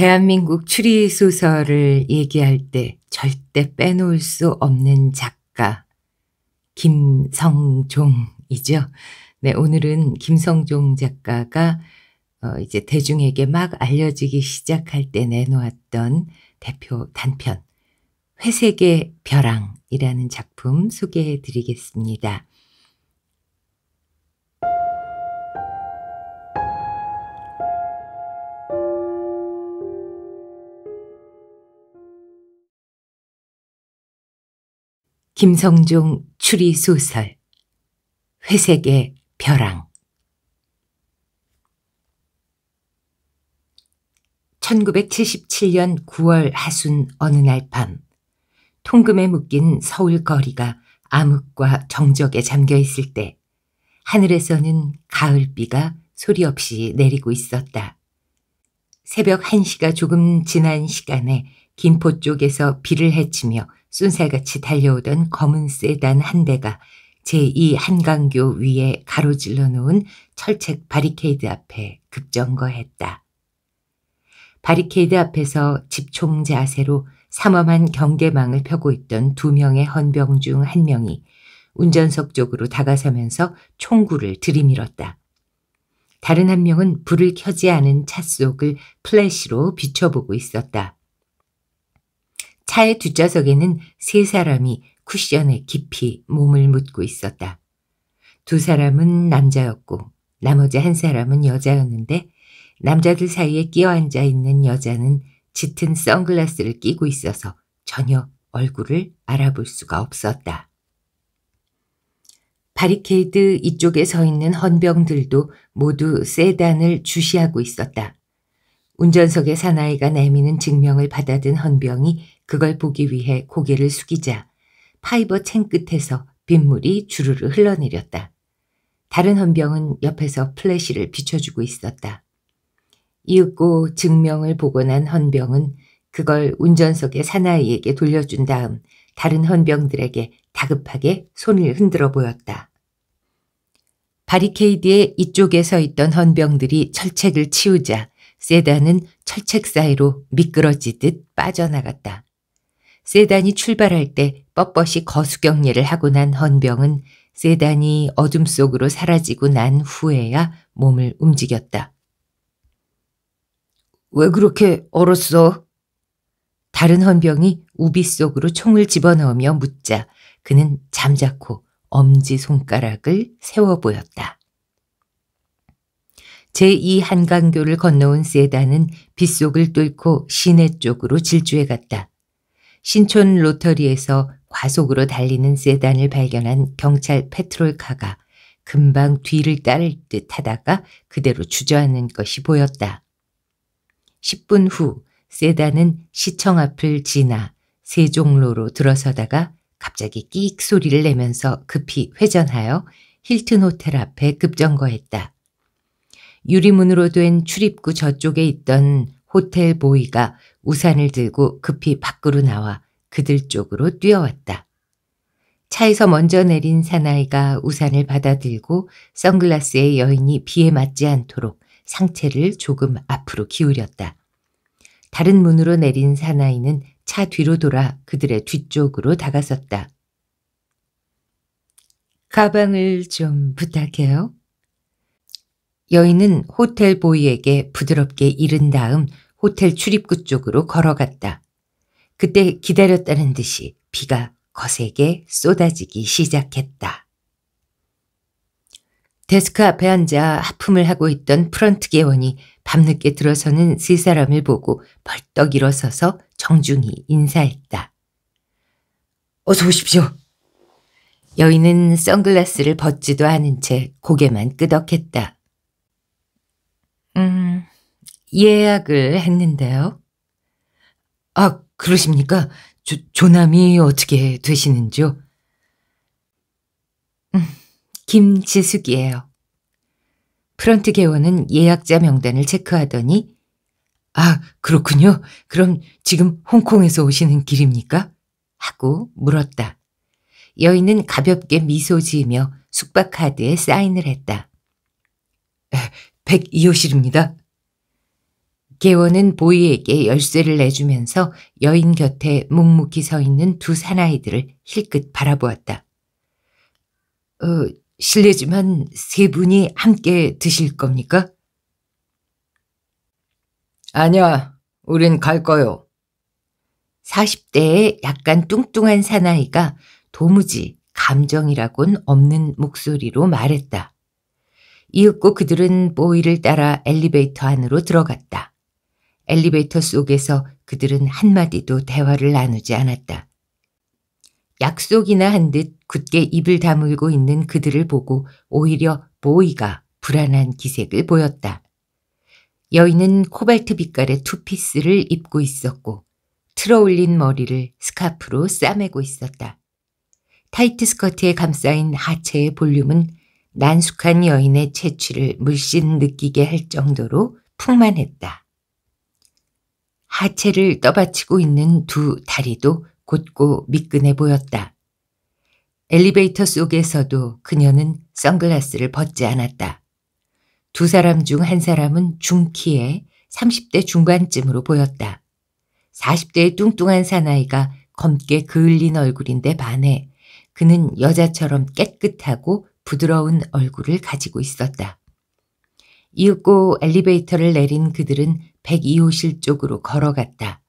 대한민국 추리소설을 얘기할 때 절대 빼놓을 수 없는 작가 김성종이죠. 네, 오늘은 김성종 작가가 어, 이제 대중에게 막 알려지기 시작할 때 내놓았던 대표 단편 회색의 벼랑이라는 작품 소개해 드리겠습니다. 김성종 추리소설 회색의 벼랑 1977년 9월 하순 어느 날 밤 통금에 묶인 서울 거리가 암흑과 정적에 잠겨 있을 때 하늘에서는 가을비가 소리 없이 내리고 있었다. 새벽 1시가 조금 지난 시간에 김포 쪽에서 비를 헤치며 쏜살같이 달려오던 검은 세단 한 대가 제2 한강교 위에 가로질러 놓은 철책 바리케이드 앞에 급정거했다. 바리케이드 앞에서 집총 자세로 삼엄한 경계망을 펴고 있던 두 명의 헌병 중 한 명이 운전석 쪽으로 다가서면서 총구를 들이밀었다. 다른 한 명은 불을 켜지 않은 차 속을 플래시로 비춰보고 있었다. 차의 뒷좌석에는 세 사람이 쿠션에 깊이 몸을 묻고 있었다. 두 사람은 남자였고 나머지 한 사람은 여자였는데 남자들 사이에 끼어 앉아 있는 여자는 짙은 선글라스를 끼고 있어서 전혀 얼굴을 알아볼 수가 없었다. 바리케이드 이쪽에 서 있는 헌병들도 모두 세단을 주시하고 있었다. 운전석의 사나이가 내미는 증명을 받아든 헌병이 그걸 보기 위해 고개를 숙이자 파이버 챙 끝에서 빗물이 주르르 흘러내렸다. 다른 헌병은 옆에서 플래시를 비춰주고 있었다. 이윽고 증명을 보고 난 헌병은 그걸 운전석의 사나이에게 돌려준 다음 다른 헌병들에게 다급하게 손을 흔들어 보였다. 바리케이드의 이쪽에 서 있던 헌병들이 철책을 치우자 세단은 철책 사이로 미끄러지듯 빠져나갔다. 세단이 출발할 때 뻣뻣이 거수경례를 하고 난 헌병은 세단이 어둠 속으로 사라지고 난 후에야 몸을 움직였다. 왜 그렇게 얼었어? 다른 헌병이 우비 속으로 총을 집어넣으며 묻자 그는 잠자코 엄지손가락을 세워 보였다. 제2한강교를 건너온 세단은 빗속을 뚫고 시내 쪽으로 질주해 갔다. 신촌 로터리에서 과속으로 달리는 세단을 발견한 경찰 페트롤카가 금방 뒤를 따를 듯 하다가 그대로 주저앉는 것이 보였다. 10분 후 세단은 시청 앞을 지나 세종로로 들어서다가 갑자기 끼익 소리를 내면서 급히 회전하여 힐튼 호텔 앞에 급정거했다. 유리문으로 된 출입구 저쪽에 있던 호텔 보이가 우산을 들고 급히 밖으로 나와 그들 쪽으로 뛰어왔다. 차에서 먼저 내린 사나이가 우산을 받아들고 선글라스의 여인이 비에 맞지 않도록 상체를 조금 앞으로 기울였다. 다른 문으로 내린 사나이는 차 뒤로 돌아 그들의 뒤쪽으로 다가섰다. 가방을 좀 부탁해요. 여인은 호텔 보이에게 부드럽게 이른 다음 호텔 출입구 쪽으로 걸어갔다. 그때 기다렸다는 듯이 비가 거세게 쏟아지기 시작했다. 데스크 앞에 앉아 하품을 하고 있던 프런트 계원이 밤늦게 들어서는 세 사람을 보고 벌떡 일어서서 정중히 인사했다. 어서 오십시오. 여인은 선글라스를 벗지도 않은 채 고개만 끄덕했다. 음, 예약을 했는데요. 아, 그러십니까? 조, 조남이 어떻게 되시는지요? 음, 김지숙이에요. 프런트 개원은 예약자 명단을 체크하더니 아, 그렇군요. 그럼 지금 홍콩에서 오시는 길입니까? 하고 물었다. 여인은 가볍게 미소 지으며 숙박카드에 사인을 했다. 102호실입니다. 개원은 보이에게 열쇠를 내주면서 여인 곁에 묵묵히 서 있는 두 사나이들을 힐끗 바라보았다. 어, 실례지만 세 분이 함께 드실 겁니까? 아니야, 우린 갈 거요. 40대의 약간 뚱뚱한 사나이가 도무지 감정이라곤 없는 목소리로 말했다. 이윽고 그들은 보이를 따라 엘리베이터 안으로 들어갔다. 엘리베이터 속에서 그들은 한마디도 대화를 나누지 않았다. 약속이나 한 듯 굳게 입을 다물고 있는 그들을 보고 오히려 보이가 불안한 기색을 보였다. 여인은 코발트 빛깔의 투피스를 입고 있었고 틀어올린 머리를 스카프로 싸매고 있었다. 타이트 스커트에 감싸인 하체의 볼륨은 난숙한 여인의 체취를 물씬 느끼게 할 정도로 풍만했다. 하체를 떠받치고 있는 두 다리도 곧고 미끈해 보였다. 엘리베이터 속에서도 그녀는 선글라스를 벗지 않았다. 두 사람 중 한 사람은 중키에 30대 중반쯤으로 보였다. 40대의 뚱뚱한 사나이가 검게 그을린 얼굴인데 반해 그는 여자처럼 깨끗하고 부드러운 얼굴을 가지고 있었다. 이윽고 엘리베이터를 내린 그들은 102호실 쪽으로 걸어갔다.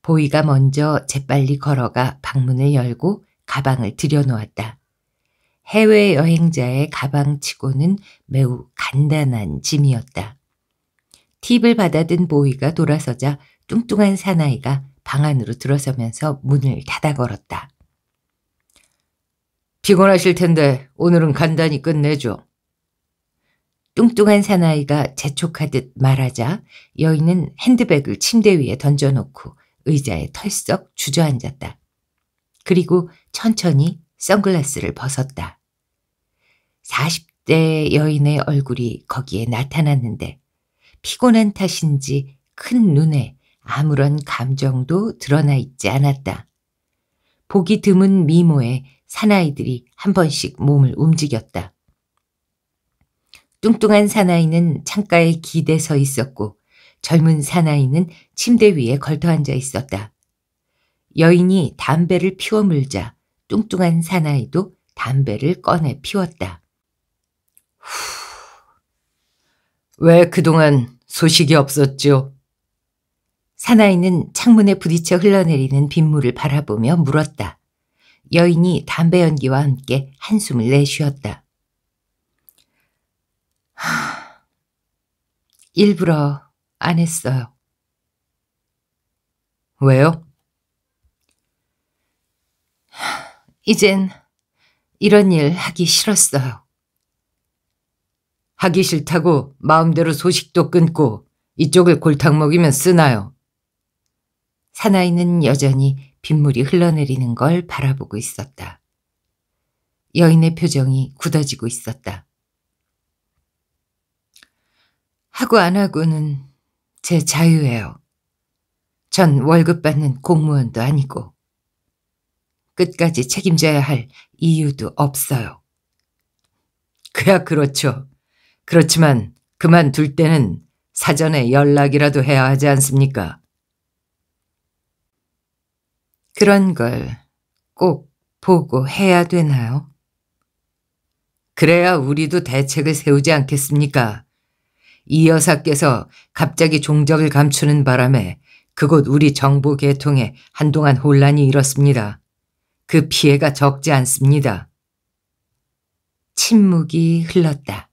보이가 먼저 재빨리 걸어가 방문을 열고 가방을 들여놓았다. 해외 여행자의 가방치고는 매우 간단한 짐이었다. 팁을 받아든 보이가 돌아서자 뚱뚱한 사나이가 방 안으로 들어서면서 문을 닫아 걸었다. 피곤하실 텐데 오늘은 간단히 끝내죠. 뚱뚱한 사나이가 재촉하듯 말하자 여인은 핸드백을 침대 위에 던져놓고 의자에 털썩 주저앉았다. 그리고 천천히 선글라스를 벗었다. 40대 여인의 얼굴이 거기에 나타났는데 피곤한 탓인지 큰 눈에 아무런 감정도 드러나 있지 않았다. 보기 드문 미모에 사나이들이 한 번씩 몸을 움직였다. 뚱뚱한 사나이는 창가에 기대서 있었고 젊은 사나이는 침대 위에 걸터앉아 있었다. 여인이 담배를 피워 물자 뚱뚱한 사나이도 담배를 꺼내 피웠다. 후. 왜 그동안 소식이 없었죠 사나이는 창문에 부딪혀 흘러내리는 빗물을 바라보며 물었다. 여인이 담배 연기와 함께 한숨을 내쉬었다. 하, 일부러 안 했어요. 왜요? 이젠 이런 일 하기 싫었어요. 하기 싫다고 마음대로 소식도 끊고 이쪽을 골탕 먹이면 쓰나요? 사나이는 여전히 빗물이 흘러내리는 걸 바라보고 있었다. 여인의 표정이 굳어지고 있었다. 하고 안 하고는 제 자유예요. 전 월급 받는 공무원도 아니고 끝까지 책임져야 할 이유도 없어요. 그야 그렇죠. 그렇지만 그만둘 때는 사전에 연락이라도 해야 하지 않습니까? 그런 걸 꼭 보고 해야 되나요? 그래야 우리도 대책을 세우지 않겠습니까? 이 여사께서 갑자기 종적을 감추는 바람에 그곳 우리 정부 계통에 한동안 혼란이 일었습니다. 그 피해가 적지 않습니다. 침묵이 흘렀다.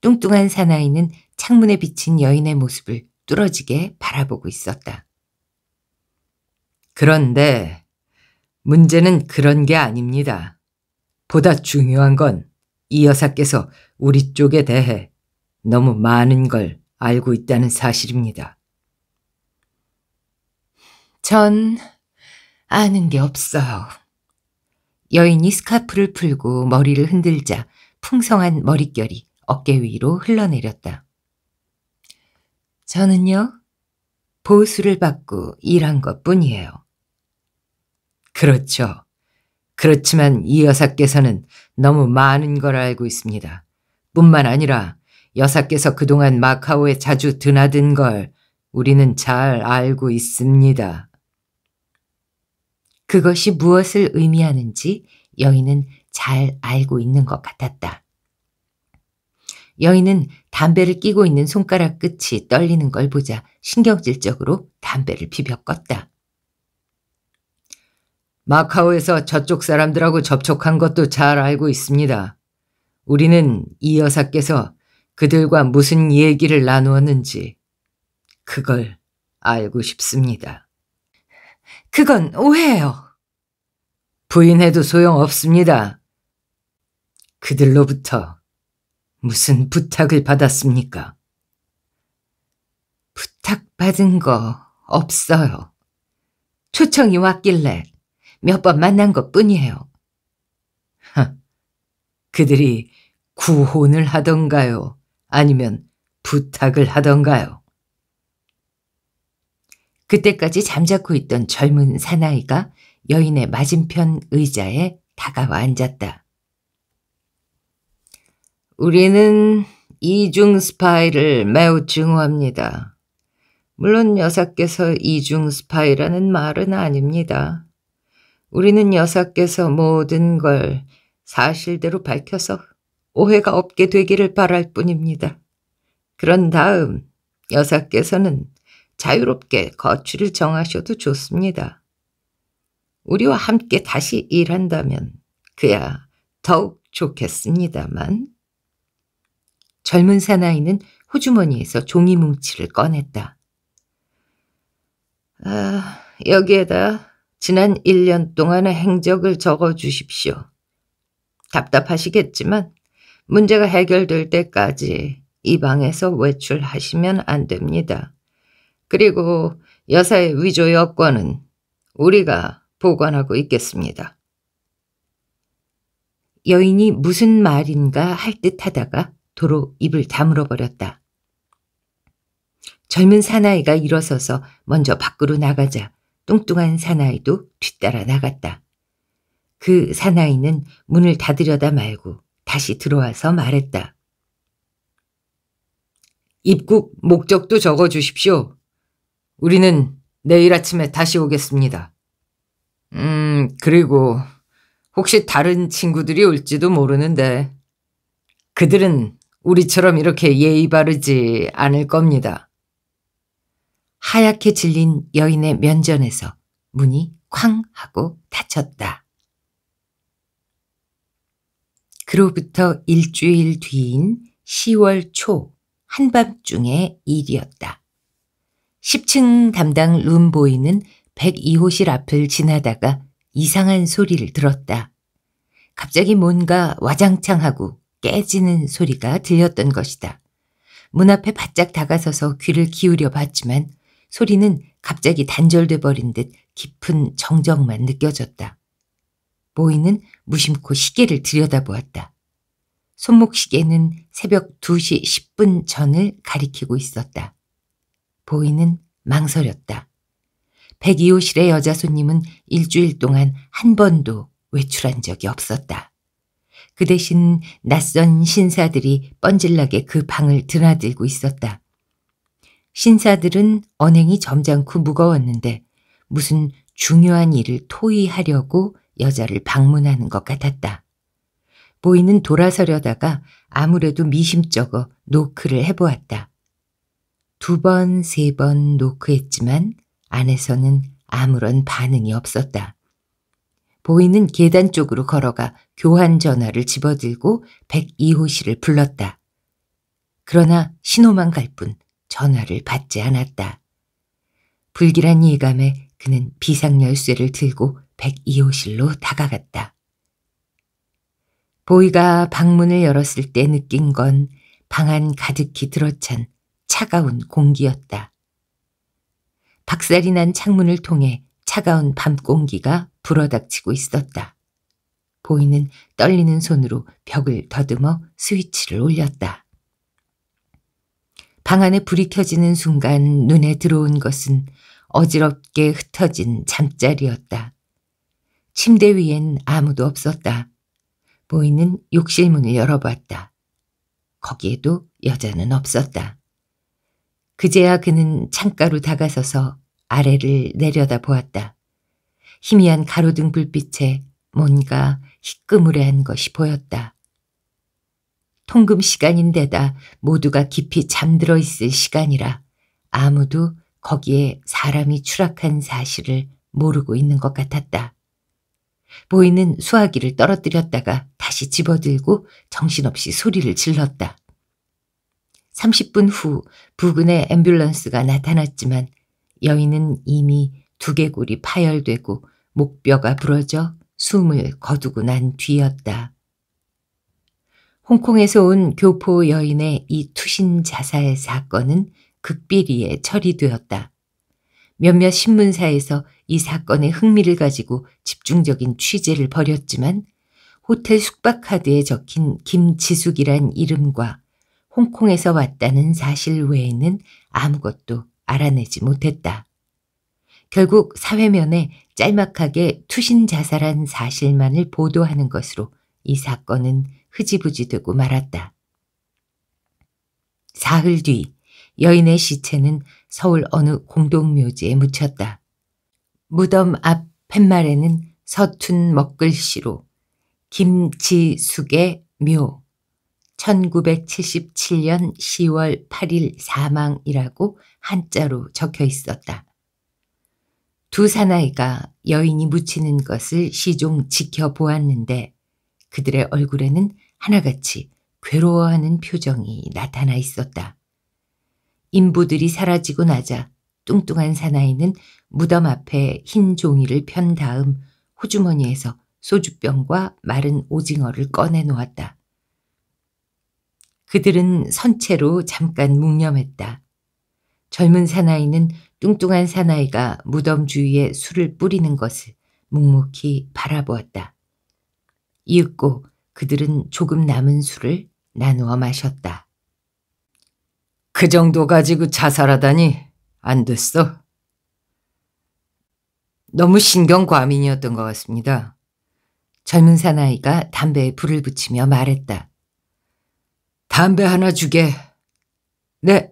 뚱뚱한 사나이는 창문에 비친 여인의 모습을 뚫어지게 바라보고 있었다. 그런데 문제는 그런 게 아닙니다. 보다 중요한 건 이 여사께서 우리 쪽에 대해 너무 많은 걸 알고 있다는 사실입니다. 전 아는 게 없어요. 여인이 스카프를 풀고 머리를 흔들자 풍성한 머릿결이 어깨 위로 흘러내렸다. 저는요, 보수를 받고 일한 것 뿐이에요. 그렇죠. 그렇지만 이 여사께서는 너무 많은 걸 알고 있습니다. 뿐만 아니라 여사께서 그동안 마카오에 자주 드나든 걸 우리는 잘 알고 있습니다. 그것이 무엇을 의미하는지 여인은 잘 알고 있는 것 같았다. 여인은 담배를 끼고 있는 손가락 끝이 떨리는 걸 보자 신경질적으로 담배를 비벼 껐다. 마카오에서 저쪽 사람들하고 접촉한 것도 잘 알고 있습니다. 우리는 이 여사께서 그들과 무슨 얘기를 나누었는지 그걸 알고 싶습니다. 그건 오해예요. 부인해도 소용없습니다. 그들로부터 무슨 부탁을 받았습니까? 부탁받은 거 없어요. 초청이 왔길래 몇 번 만난 것 뿐이에요. 그들이 구혼을 하던가요? 아니면 부탁을 하던가요? 그때까지 잠자코 있던 젊은 사나이가 여인의 맞은편 의자에 다가와 앉았다. 우리는 이중 스파이를 매우 증오합니다. 물론 여사께서 이중 스파이라는 말은 아닙니다. 우리는 여사께서 모든 걸 사실대로 밝혀서 오해가 없게 되기를 바랄 뿐입니다. 그런 다음 여사께서는 자유롭게 거취를 정하셔도 좋습니다. 우리와 함께 다시 일한다면 그야 더욱 좋겠습니다만. 젊은 사나이는 호주머니에서 종이 뭉치를 꺼냈다. 아, 여기에다 지난 1년 동안의 행적을 적어 주십시오. 답답하시겠지만 문제가 해결될 때까지 이 방에서 외출하시면 안 됩니다. 그리고 여사의 위조 여권은 우리가 보관하고 있겠습니다. 여인이 무슨 말인가 할 듯하다가 도로 입을 다물어 버렸다. 젊은 사나이가 일어서서 먼저 밖으로 나가자 뚱뚱한 사나이도 뒤따라 나갔다. 그 사나이는 문을 닫으려다 말고 다시 들어와서 말했다. 입국 목적도 적어 주십시오. 우리는 내일 아침에 다시 오겠습니다. 음, 그리고 혹시 다른 친구들이 올지도 모르는데 그들은 우리처럼 이렇게 예의 바르지 않을 겁니다. 하얗게 질린 여인의 면전에서 문이 쾅 하고 닫혔다. 그로부터 일주일 뒤인 10월 초 한밤중의 일이었다. 10층 담당 룸보이는 102호실 앞을 지나다가 이상한 소리를 들었다. 갑자기 뭔가 와장창하고 깨지는 소리가 들렸던 것이다. 문 앞에 바짝 다가서서 귀를 기울여 봤지만 소리는 갑자기 단절돼 버린 듯 깊은 정적만 느껴졌다. 모이는 무심코 시계를 들여다보았다. 손목시계는 새벽 2시 10분 전을 가리키고 있었다. 보이는 망설였다. 102호실의 여자 손님은 일주일 동안 한 번도 외출한 적이 없었다. 그 대신 낯선 신사들이 뻔질나게 그 방을 드나들고 있었다. 신사들은 언행이 점잖고 무거웠는데 무슨 중요한 일을 토의하려고 여자를 방문하는 것 같았다. 보이는 돌아서려다가 아무래도 미심쩍어 노크를 해보았다. 두 번, 세 번 노크했지만 안에서는 아무런 반응이 없었다. 보이는 계단 쪽으로 걸어가 교환 전화를 집어들고 102호실을 불렀다. 그러나 신호만 갈 뿐 전화를 받지 않았다. 불길한 예감에 그는 비상열쇠를 들고 102호실로 다가갔다. 보이가 방문을 열었을 때 느낀 건 방 안 가득히 들어찬 차가운 공기였다. 박살이 난 창문을 통해 차가운 밤 공기가 불어닥치고 있었다. 보이는 떨리는 손으로 벽을 더듬어 스위치를 올렸다. 방 안에 불이 켜지는 순간 눈에 들어온 것은 어지럽게 흩어진 잠자리였다. 침대 위엔 아무도 없었다. 보이는 욕실 문을 열어봤다. 거기에도 여자는 없었다. 그제야 그는 창가로 다가서서 아래를 내려다 보았다. 희미한 가로등 불빛에 뭔가 희끄무레한 것이 보였다. 통금 시간인데다 모두가 깊이 잠들어 있을 시간이라 아무도 거기에 사람이 추락한 사실을 모르고 있는 것 같았다. 보이는 수화기를 떨어뜨렸다가 다시 집어들고 정신없이 소리를 질렀다. 30분 후 부근에 앰뷸런스가 나타났지만 여인은 이미 두개골이 파열되고 목뼈가 부러져 숨을 거두고 난 뒤였다. 홍콩에서 온 교포 여인의 이 투신 자살 사건은 극비리에 처리되었다. 몇몇 신문사에서 이사건의 흥미를 가지고 집중적인 취재를 벌였지만 호텔 숙박카드에 적힌 김지숙이란 이름과 홍콩에서 왔다는 사실 외에는 아무것도 알아내지 못했다. 결국 사회면에 짤막하게 투신 자살한 사실만을 보도하는 것으로 이 사건은 흐지부지 되고 말았다. 사흘 뒤 여인의 시체는 서울 어느 공동묘지에 묻혔다. 무덤 앞 팻말에는 서툰 먹글씨로 김지숙의 묘 1977년 10월 8일 사망이라고 한자로 적혀 있었다. 두 사나이가 여인이 묻히는 것을 시종 지켜보았는데 그들의 얼굴에는 하나같이 괴로워하는 표정이 나타나 있었다. 인부들이 사라지고 나자 뚱뚱한 사나이는 무덤 앞에 흰 종이를 편 다음 호주머니에서 소주병과 마른 오징어를 꺼내 놓았다. 그들은 선체로 잠깐 묵념했다. 젊은 사나이는 뚱뚱한 사나이가 무덤 주위에 술을 뿌리는 것을 묵묵히 바라보았다. 이윽고 그들은 조금 남은 술을 나누어 마셨다. 그 정도 가지고 자살하다니 안 됐어? 너무 신경 과민이었던 것 같습니다. 젊은 사나이가 담배에 불을 붙이며 말했다. 담배 하나 주게. 네.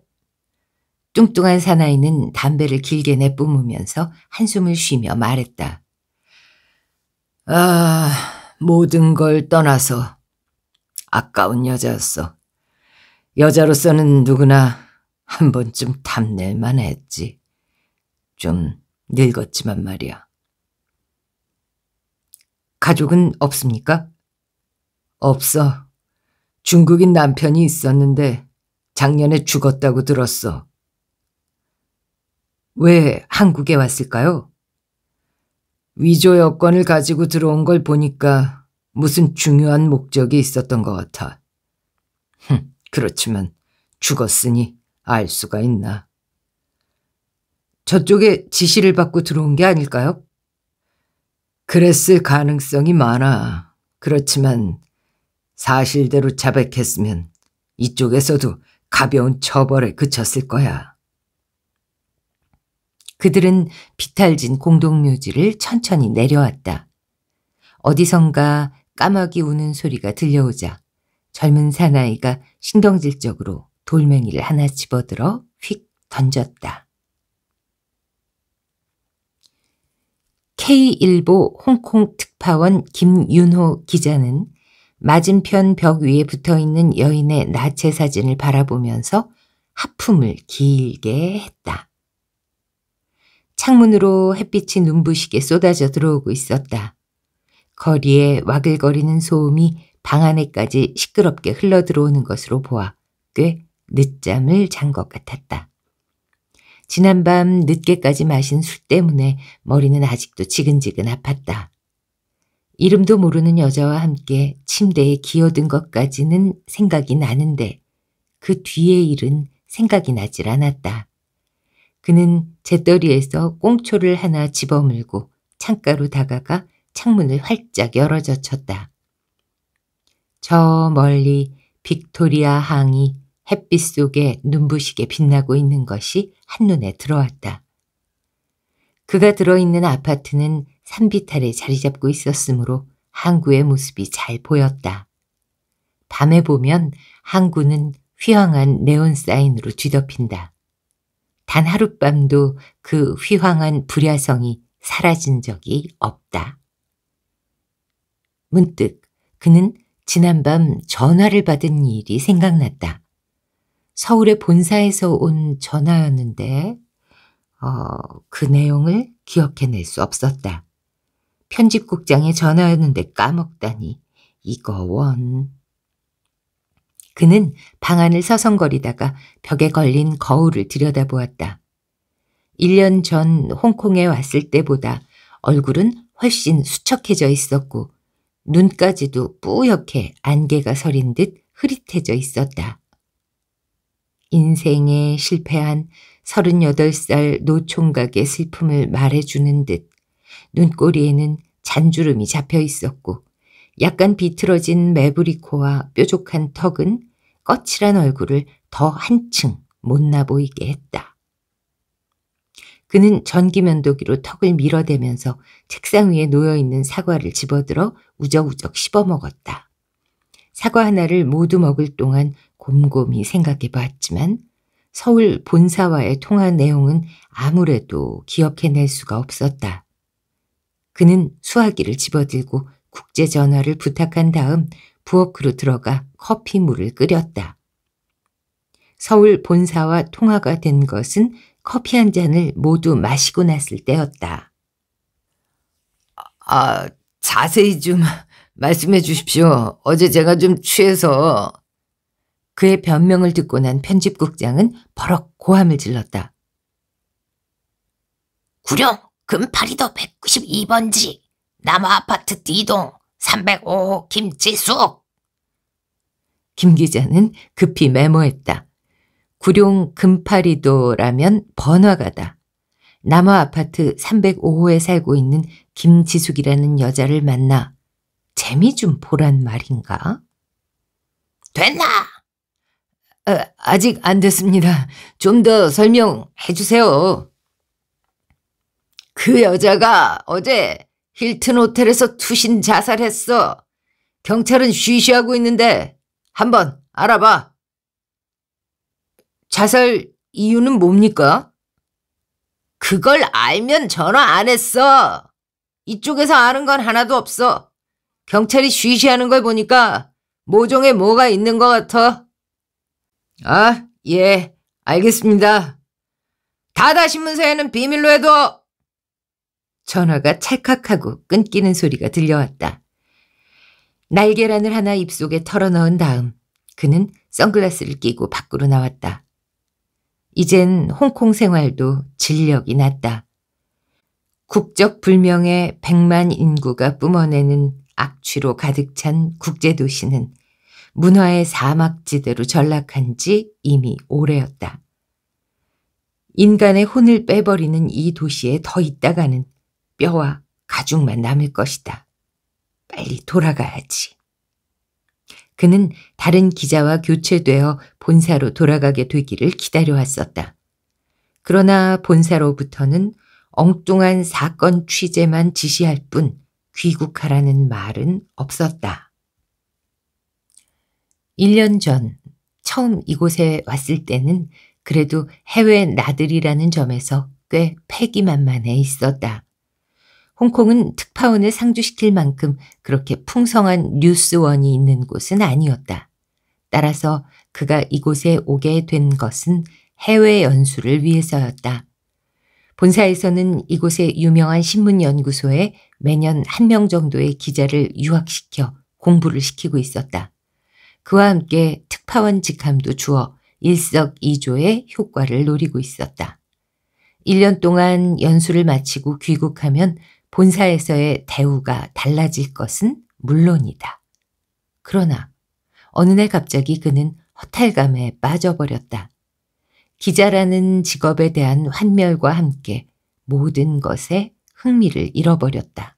뚱뚱한 사나이는 담배를 길게 내뿜으면서 한숨을 쉬며 말했다. 아, 모든 걸 떠나서 아까운 여자였어. 여자로서는 누구나 한 번쯤 탐낼만 했지. 좀 늙었지만 말이야. 가족은 없습니까? 없어. 중국인 남편이 있었는데 작년에 죽었다고 들었어. 왜 한국에 왔을까요? 위조 여권을 가지고 들어온 걸 보니까 무슨 중요한 목적이 있었던 것 같아. 흠, 그렇지만 죽었으니 알 수가 있나? 저쪽에 지시를 받고 들어온 게 아닐까요? 그랬을 가능성이 많아. 그렇지만 사실대로 자백했으면 이쪽에서도 가벼운 처벌에 그쳤을 거야. 그들은 비탈진 공동묘지를 천천히 내려왔다. 어디선가 까마귀 우는 소리가 들려오자 젊은 사나이가 신경질적으로 돌멩이를 하나 집어들어 휙 던졌다. K일보 홍콩 특파원 김윤호 기자는 맞은편 벽 위에 붙어 있는 여인의 나체 사진을 바라보면서 하품을 길게 했다. 창문으로 햇빛이 눈부시게 쏟아져 들어오고 있었다. 거리에 와글거리는 소음이 방 안에까지 시끄럽게 흘러들어오는 것으로 보아 꽤 늦잠을 잔 것 같았다. 지난밤 늦게까지 마신 술 때문에 머리는 아직도 지근지근 아팠다. 이름도 모르는 여자와 함께 침대에 기어든 것까지는 생각이 나는데 그뒤에 일은 생각이 나질 않았다. 그는 재떨이에서 꽁초를 하나 집어물고 창가로 다가가 창문을 활짝 열어젖혔다. 저 멀리 빅토리아 항이 햇빛 속에 눈부시게 빛나고 있는 것이 한눈에 들어왔다. 그가 들어있는 아파트는 산비탈에 자리 잡고 있었으므로 항구의 모습이 잘 보였다. 밤에 보면 항구는 휘황한 네온 사인으로 뒤덮인다. 단 하룻밤도 그 휘황한 불야성이 사라진 적이 없다. 문득 그는 지난밤 전화를 받은 일이 생각났다. 서울의 본사에서 온 전화였는데 어, 그 내용을 기억해낼 수 없었다. 편집국장의 전화였는데 까먹다니 이거 원. 그는 방 안을 서성거리다가 벽에 걸린 거울을 들여다보았다. 1년 전 홍콩에 왔을 때보다 얼굴은 훨씬 수척해져 있었고 눈까지도 뿌옇게 안개가 서린 듯 흐릿해져 있었다. 인생에 실패한 38살 노총각의 슬픔을 말해주는 듯 눈꼬리에는 잔주름이 잡혀 있었고 약간 비틀어진 매부리코와 뾰족한 턱은 거칠한 얼굴을 더 한층 못나 보이게 했다. 그는 전기면도기로 턱을 밀어대면서 책상 위에 놓여있는 사과를 집어들어 우적우적 씹어먹었다. 사과 하나를 모두 먹을 동안 곰곰이 생각해 봤지만 서울 본사와의 통화 내용은 아무래도 기억해낼 수가 없었다. 그는 수화기를 집어들고 국제 전화를 부탁한 다음 부엌으로 들어가 커피물을 끓였다. 서울 본사와 통화가 된 것은 커피 한 잔을 모두 마시고 났을 때였다. 아, 자세히 좀 말씀해 주십시오. 어제 제가 좀 취해서 그의 변명을 듣고 난 편집국장은 버럭 고함을 질렀다. 구룡 금파리도 192번지 남아아파트 D동 305호 김지숙. 김 기자는 급히 메모했다. 구룡 금파리도라면 번화가다. 남아아파트 305호에 살고 있는 김지숙이라는 여자를 만나 재미 좀 보란 말인가? 됐나? 아, 아직 안 됐습니다. 좀 더 설명해 주세요. 그 여자가 어제 힐튼 호텔에서 투신 자살했어. 경찰은 쉬쉬하고 있는데 한번 알아봐. 자살 이유는 뭡니까? 그걸 알면 전화 안 했어. 이쪽에서 아는 건 하나도 없어. 경찰이 쉬쉬하는 걸 보니까 모종에 뭐가 있는 것 같아. 아, 예, 알겠습니다. 다다 신문사에는 비밀로 해둬! 전화가 찰칵하고 끊기는 소리가 들려왔다. 날계란을 하나 입속에 털어넣은 다음 그는 선글라스를 끼고 밖으로 나왔다. 이젠 홍콩 생활도 진력이 났다. 국적 불명의 백만 인구가 뿜어내는 악취로 가득 찬 국제도시는 문화의 사막지대로 전락한 지 이미 오래였다. 인간의 혼을 빼버리는 이 도시에 더 있다가는 뼈와 가죽만 남을 것이다. 빨리 돌아가야지. 그는 다른 기자와 교체되어 본사로 돌아가게 되기를 기다려왔었다. 그러나 본사로부터는 엉뚱한 사건 취재만 지시할 뿐 귀국하라는 말은 없었다. 1년 전 처음 이곳에 왔을 때는 그래도 해외 나들이라는 점에서 꽤 패기만만해 있었다. 홍콩은 특파원을 상주시킬 만큼 그렇게 풍성한 뉴스원이 있는 곳은 아니었다. 따라서 그가 이곳에 오게 된 것은 해외 연수를 위해서였다. 본사에서는 이곳의 유명한 신문연구소에 매년 한 명 정도의 기자를 유학시켜 공부를 시키고 있었다. 그와 함께 특파원 직함도 주어 일석이조의 효과를 노리고 있었다. 1년 동안 연수를 마치고 귀국하면 본사에서의 대우가 달라질 것은 물론이다. 그러나 어느 날 갑자기 그는 허탈감에 빠져버렸다. 기자라는 직업에 대한 환멸과 함께 모든 것에 흥미를 잃어버렸다.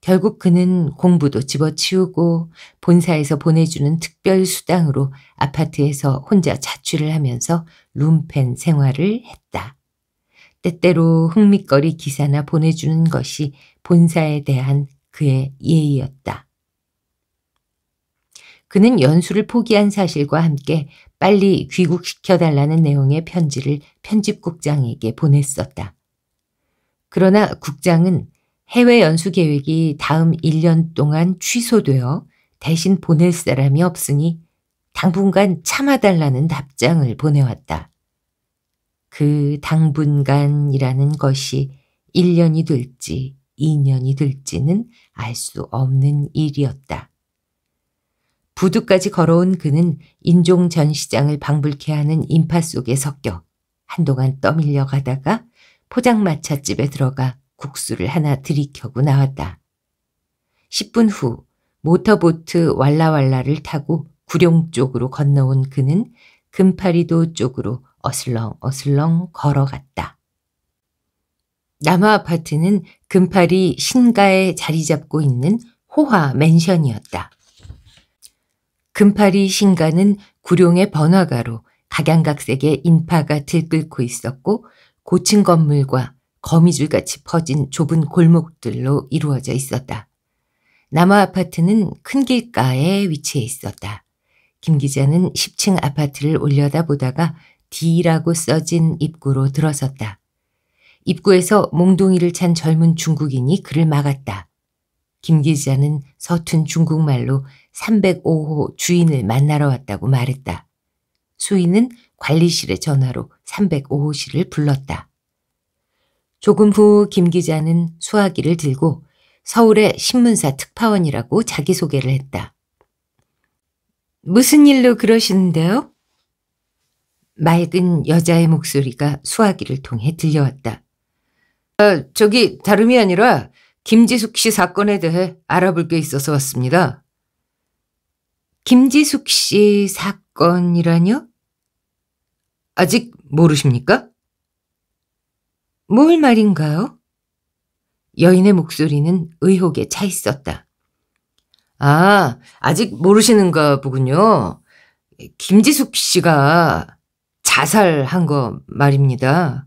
결국 그는 공부도 집어치우고 본사에서 보내주는 특별 수당으로 아파트에서 혼자 자취를 하면서 룸펜 생활을 했다. 때때로 흥미거리 기사나 보내주는 것이 본사에 대한 그의 예의였다. 그는 연수를 포기한 사실과 함께 빨리 귀국시켜달라는 내용의 편지를 편집국장에게 보냈었다. 그러나 국장은 해외 연수 계획이 다음 1년 동안 취소되어 대신 보낼 사람이 없으니 당분간 참아달라는 답장을 보내왔다. 그 당분간이라는 것이 1년이 될지 2년이 될지는 알 수 없는 일이었다. 부두까지 걸어온 그는 인종 전 시장을 방불케 하는 인파 속에 섞여 한동안 떠밀려 가다가 포장마차집에 들어가 국수를 하나 들이켜고 나왔다. 10분 후 모터보트 왈라왈라를 타고 구룡 쪽으로 건너온 그는 금파리도 쪽으로 어슬렁 어슬렁 걸어갔다. 남아 아파트는 금파리 신가에 자리 잡고 있는 호화 맨션이었다. 금파리 신가는 구룡의 번화가로 각양각색의 인파가 들끓고 있었고 고층 건물과 거미줄같이 퍼진 좁은 골목들로 이루어져 있었다. 남아 아파트는 큰 길가에 위치해 있었다. 김 기자는 10층 아파트를 올려다보다가 D라고 써진 입구로 들어섰다. 입구에서 몽둥이를 찬 젊은 중국인이 그를 막았다. 김 기자는 서툰 중국말로 305호 주인을 만나러 왔다고 말했다. 수인은 관리실의 전화로 305호실을 불렀다. 조금 후 김 기자는 수화기를 들고 서울의 신문사 특파원이라고 자기소개를 했다. 무슨 일로 그러시는데요? 맑은 여자의 목소리가 수화기를 통해 들려왔다. 아, 저기 다름이 아니라 김지숙 씨 사건에 대해 알아볼 게 있어서 왔습니다. 김지숙 씨 사건이라뇨? 아직 모르십니까? 뭘 말인가요? 여인의 목소리는 의혹에 차 있었다. 아, 아직 모르시는가 보군요. 김지숙 씨가 자살한 거 말입니다.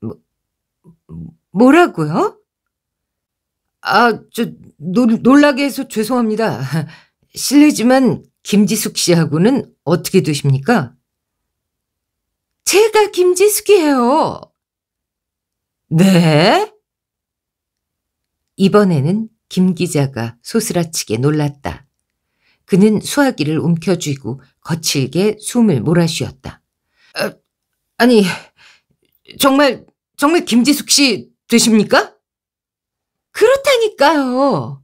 뭐, 뭐라고요? 아, 저, 놀, 놀라게 해서 죄송합니다. 실례지만 김지숙 씨하고는 어떻게 되십니까? 제가 김지숙이에요. 네? 이번에는 김 기자가 소스라치게 놀랐다. 그는 수화기를 움켜쥐고 거칠게 숨을 몰아쉬었다. 아, 아니, 정말, 정말 김지숙 씨 되십니까? 그렇다니까요.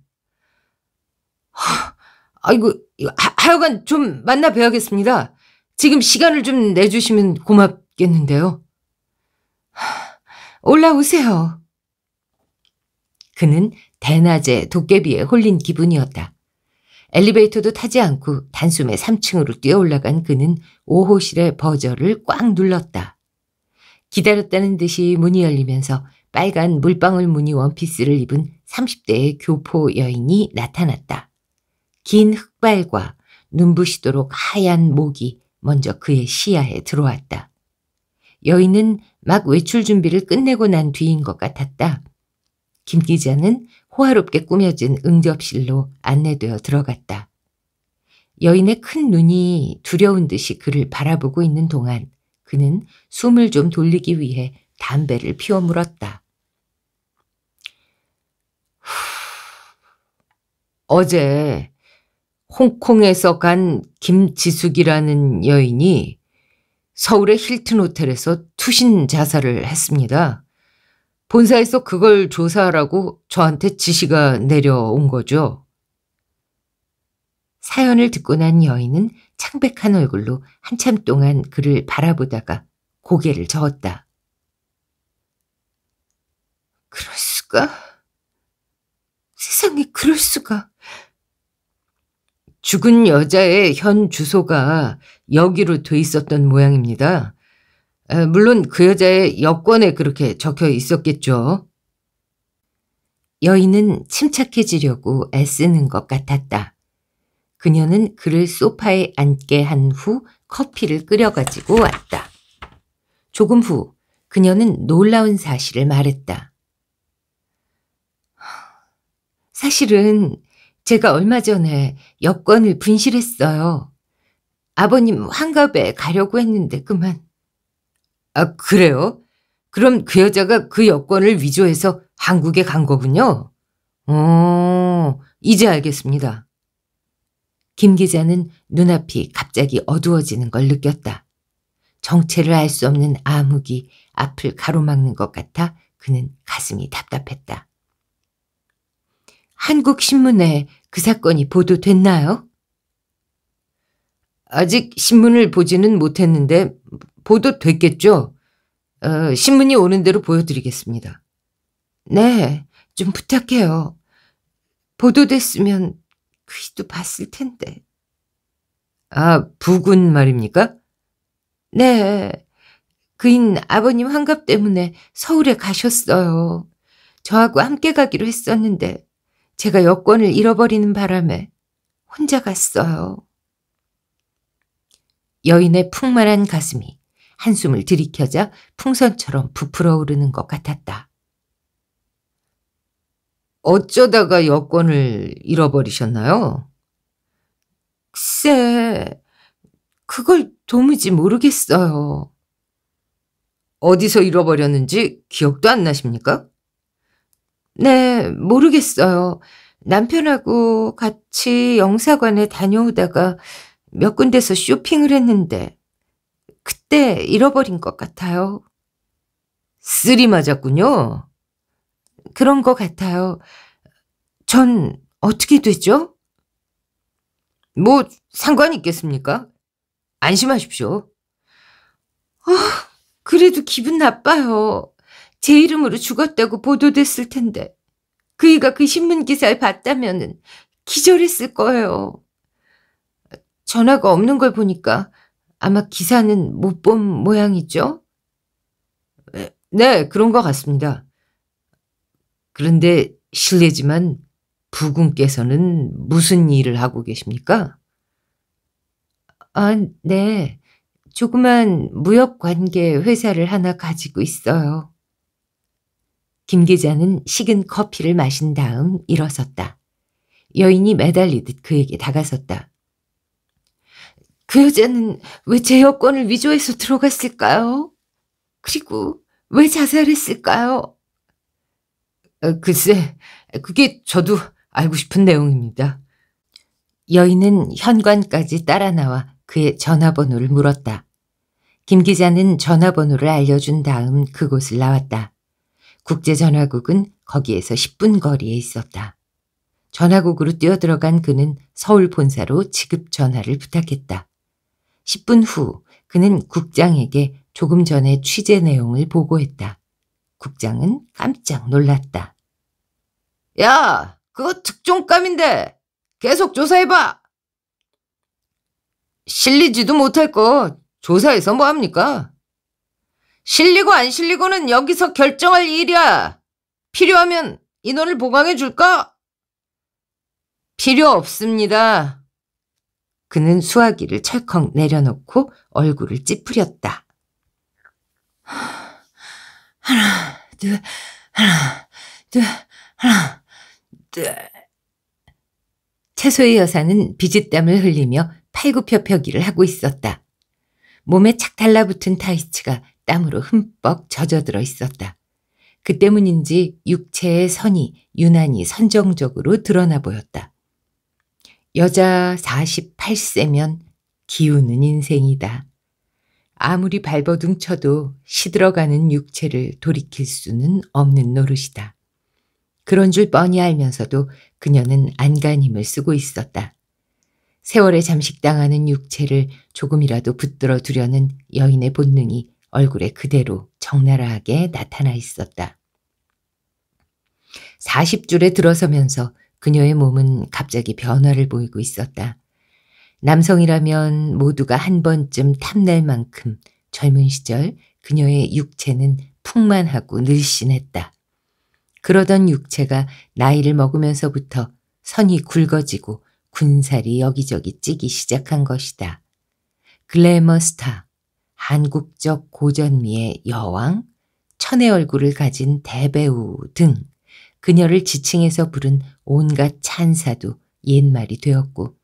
하, 아이고, 하, 여간좀 만나 뵈야겠습니다. 지금 시간을 좀 내주시면 고맙겠는데요. 하, 올라오세요. 그는 대낮에 도깨비에 홀린 기분이었다. 엘리베이터도 타지 않고 단숨에 3층으로 뛰어 올라간 그는 5호실의 버저를 꽉 눌렀다. 기다렸다는 듯이 문이 열리면서 빨간 물방울 무늬 원피스를 입은 30대의 교포 여인이 나타났다. 긴 흑발과 눈부시도록 하얀 목이 먼저 그의 시야에 들어왔다. 여인은 막 외출 준비를 끝내고 난 뒤인 것 같았다. 김 기자는 호화롭게 꾸며진 응접실로 안내되어 들어갔다. 여인의 큰 눈이 두려운 듯이 그를 바라보고 있는 동안 그는 숨을 좀 돌리기 위해 담배를 피워 물었다. 어제 홍콩에서 간 김지숙이라는 여인이 서울의 힐튼 호텔에서 투신 자살을 했습니다. 본사에서 그걸 조사하라고 저한테 지시가 내려온 거죠. 사연을 듣고 난 여인은 창백한 얼굴로 한참 동안 그를 바라보다가 고개를 저었다. 그럴 수가? 세상에 그럴 수가? 죽은 여자의 현 주소가 여기로 돼 있었던 모양입니다. 물론 그 여자의 여권에 그렇게 적혀 있었겠죠. 여인은 침착해지려고 애쓰는 것 같았다. 그녀는 그를 소파에 앉게 한 후 커피를 끓여가지고 왔다. 조금 후 그녀는 놀라운 사실을 말했다. 사실은 제가 얼마 전에 여권을 분실했어요. 아버님 환갑에 가려고 했는데 그만. 아 그래요? 그럼 그 여자가 그 여권을 위조해서 한국에 간 거군요. 어 이제 알겠습니다. 김 기자는 눈앞이 갑자기 어두워지는 걸 느꼈다. 정체를 알 수 없는 암흑이 앞을 가로막는 것 같아 그는 가슴이 답답했다. 한국신문에 그 사건이 보도됐나요? 아직 신문을 보지는 못했는데 보도됐겠죠? 어, 신문이 오는 대로 보여드리겠습니다. 네, 좀 부탁해요. 보도됐으면 귀도 봤을 텐데. 아, 부군 말입니까? 네. 그인 아버님 환갑 때문에 서울에 가셨어요. 저하고 함께 가기로 했었는데 제가 여권을 잃어버리는 바람에 혼자 갔어요. 여인의 풍만한 가슴이 한숨을 들이켜자 풍선처럼 부풀어 오르는 것 같았다. 어쩌다가 여권을 잃어버리셨나요? 글쎄, 그걸 도무지 모르겠어요. 어디서 잃어버렸는지 기억도 안 나십니까? 네, 모르겠어요. 남편하고 같이 영사관에 다녀오다가 몇 군데서 쇼핑을 했는데 그때 잃어버린 것 같아요. 쓰리 맞았군요. 그런 것 같아요. 전 어떻게 되죠? 뭐상관 있겠습니까? 안심하십시오. 아, 그래도 기분 나빠요. 제 이름으로 죽었다고 보도됐을 텐데 그이가 그 신문 기사를 봤다면 기절했을 거예요. 전화가 없는 걸 보니까 아마 기사는 못 본 모양이죠? 네, 그런 것 같습니다. 그런데 실례지만 부군께서는 무슨 일을 하고 계십니까? 아, 네. 조그만 무역 관계 회사를 하나 가지고 있어요. 김 기자는 식은 커피를 마신 다음 일어섰다. 여인이 매달리듯 그에게 다가섰다. 그 여자는 왜 제 여권을 위조해서 들어갔을까요? 그리고 왜 자살했을까요? 어, 글쎄, 그게 저도 알고 싶은 내용입니다. 여인은 현관까지 따라 나와 그의 전화번호를 물었다. 김 기자는 전화번호를 알려준 다음 그곳을 나왔다. 국제전화국은 거기에서 10분 거리에 있었다. 전화국으로 뛰어들어간 그는 서울 본사로 지급 전화를 부탁했다. 10분 후 그는 국장에게 조금 전에 취재 내용을 보고했다. 국장은 깜짝 놀랐다. 야, 그거 특종감인데 계속 조사해봐. 실리지도 못할 거 조사해서 뭐합니까? 실리고 안 실리고는 여기서 결정할 일이야. 필요하면 인원을 보강해 줄까? 필요 없습니다. 그는 수화기를 철컹 내려놓고 얼굴을 찌푸렸다. 하나, 둘, 하나, 둘, 하나, 둘. 채소의 여사는 비지땀을 흘리며 팔굽혀펴기를 하고 있었다. 몸에 착 달라붙은 타이츠가 땀으로 흠뻑 젖어들어 있었다. 그 때문인지 육체의 선이 유난히 선정적으로 드러나 보였다. 여자 48세면 기우는 인생이다. 아무리 발버둥 쳐도 시들어가는 육체를 돌이킬 수는 없는 노릇이다. 그런 줄 뻔히 알면서도 그녀는 안간힘을 쓰고 있었다. 세월에 잠식당하는 육체를 조금이라도 붙들어 두려는 여인의 본능이 얼굴에 그대로 적나라하게 나타나 있었다. 40줄에 들어서면서 그녀의 몸은 갑자기 변화를 보이고 있었다. 남성이라면 모두가 한 번쯤 탐낼 만큼 젊은 시절 그녀의 육체는 풍만하고 늘씬했다. 그러던 육체가 나이를 먹으면서부터 선이 굵어지고 군살이 여기저기 찌기 시작한 것이다. 글래머 스타, 한국적 고전미의 여왕, 천의 얼굴을 가진 대배우 등 그녀를 지칭해서 부른 온갖 찬사도 옛말이 되었고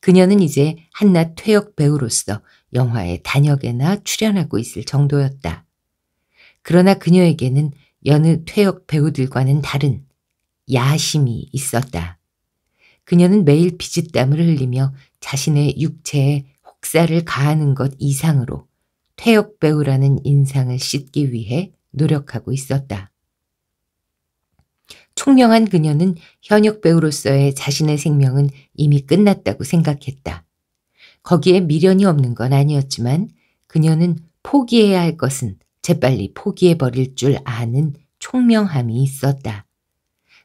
그녀는 이제 한낱 퇴역 배우로서 영화의 단역에나 출연하고 있을 정도였다. 그러나 그녀에게는 여느 퇴역 배우들과는 다른 야심이 있었다. 그녀는 매일 비짓땀을 흘리며 자신의 육체에 혹사를 가하는 것 이상으로 태역 배우라는 인상을 씻기 위해 노력하고 있었다. 총명한 그녀는 현역 배우로서의 자신의 생명은 이미 끝났다고 생각했다. 거기에 미련이 없는 건 아니었지만 그녀는 포기해야 할 것은 재빨리 포기해버릴 줄 아는 총명함이 있었다.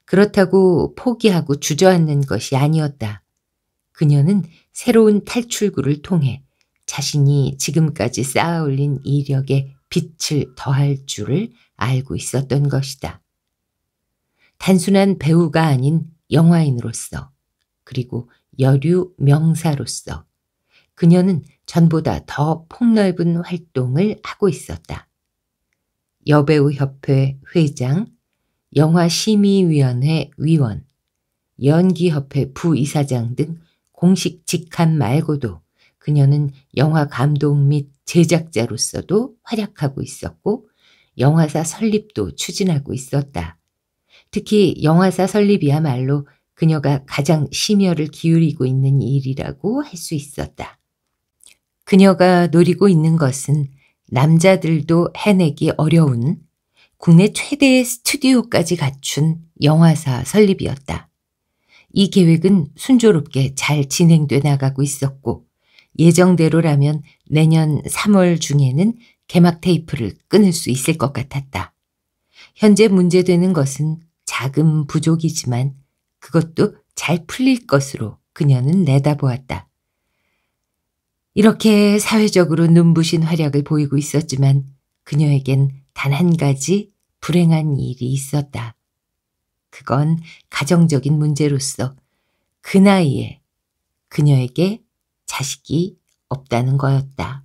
그렇다고 포기하고 주저앉는 것이 아니었다. 그녀는 새로운 탈출구를 통해 자신이 지금까지 쌓아 올린 이력에 빛을 더할 줄을 알고 있었던 것이다. 단순한 배우가 아닌 영화인으로서 그리고 여류 명사로서 그녀는 전보다 더 폭넓은 활동을 하고 있었다. 여배우협회 회장, 영화심의위원회 위원, 연기협회 부이사장 등 공식 직함 말고도 그녀는 영화 감독 및 제작자로서도 활약하고 있었고 영화사 설립도 추진하고 있었다. 특히 영화사 설립이야말로 그녀가 가장 심혈을 기울이고 있는 일이라고 할 수 있었다. 그녀가 노리고 있는 것은 남자들도 해내기 어려운 국내 최대의 스튜디오까지 갖춘 영화사 설립이었다. 이 계획은 순조롭게 잘 진행돼 나가고 있었고 예정대로라면 내년 3월 중에는 개막 테이프를 끊을 수 있을 것 같았다. 현재 문제되는 것은 작은 부족이지만 그것도 잘 풀릴 것으로 그녀는 내다보았다. 이렇게 사회적으로 눈부신 활약을 보이고 있었지만 그녀에겐 단 한 가지 불행한 일이 있었다. 그건 가정적인 문제로서 그 나이에 그녀에게 자식이 없다는 거였다.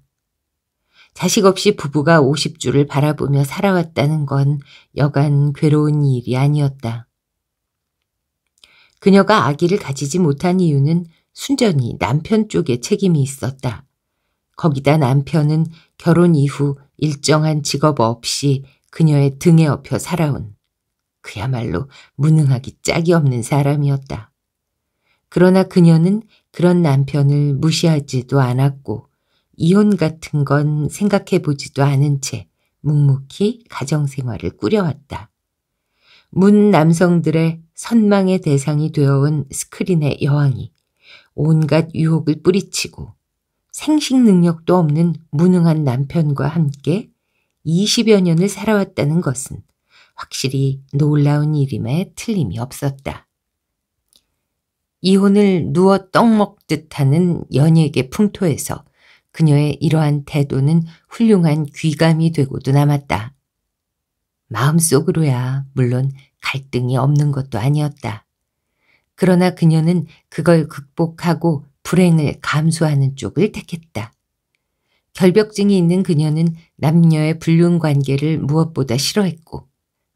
자식 없이 부부가 50주를 바라보며 살아왔다는 건 여간 괴로운 일이 아니었다. 그녀가 아기를 가지지 못한 이유는 순전히 남편 쪽에 책임이 있었다. 거기다 남편은 결혼 이후 일정한 직업 없이 그녀의 등에 업혀 살아온 그야말로 무능하기 짝이 없는 사람이었다. 그러나 그녀는 그런 남편을 무시하지도 않았고 이혼 같은 건 생각해 보지도 않은 채 묵묵히 가정생활을 꾸려왔다. 문 남성들의 선망의 대상이 되어온 스크린의 여왕이 온갖 유혹을 뿌리치고 생식 능력도 없는 무능한 남편과 함께 20여 년을 살아왔다는 것은 확실히 놀라운 일임에 틀림이 없었다. 이혼을 누워 떡 먹듯 하는 연예계 풍토에서 그녀의 이러한 태도는 훌륭한 귀감이 되고도 남았다. 마음속으로야 물론 갈등이 없는 것도 아니었다. 그러나 그녀는 그걸 극복하고 불행을 감수하는 쪽을 택했다. 결벽증이 있는 그녀는 남녀의 불륜 관계를 무엇보다 싫어했고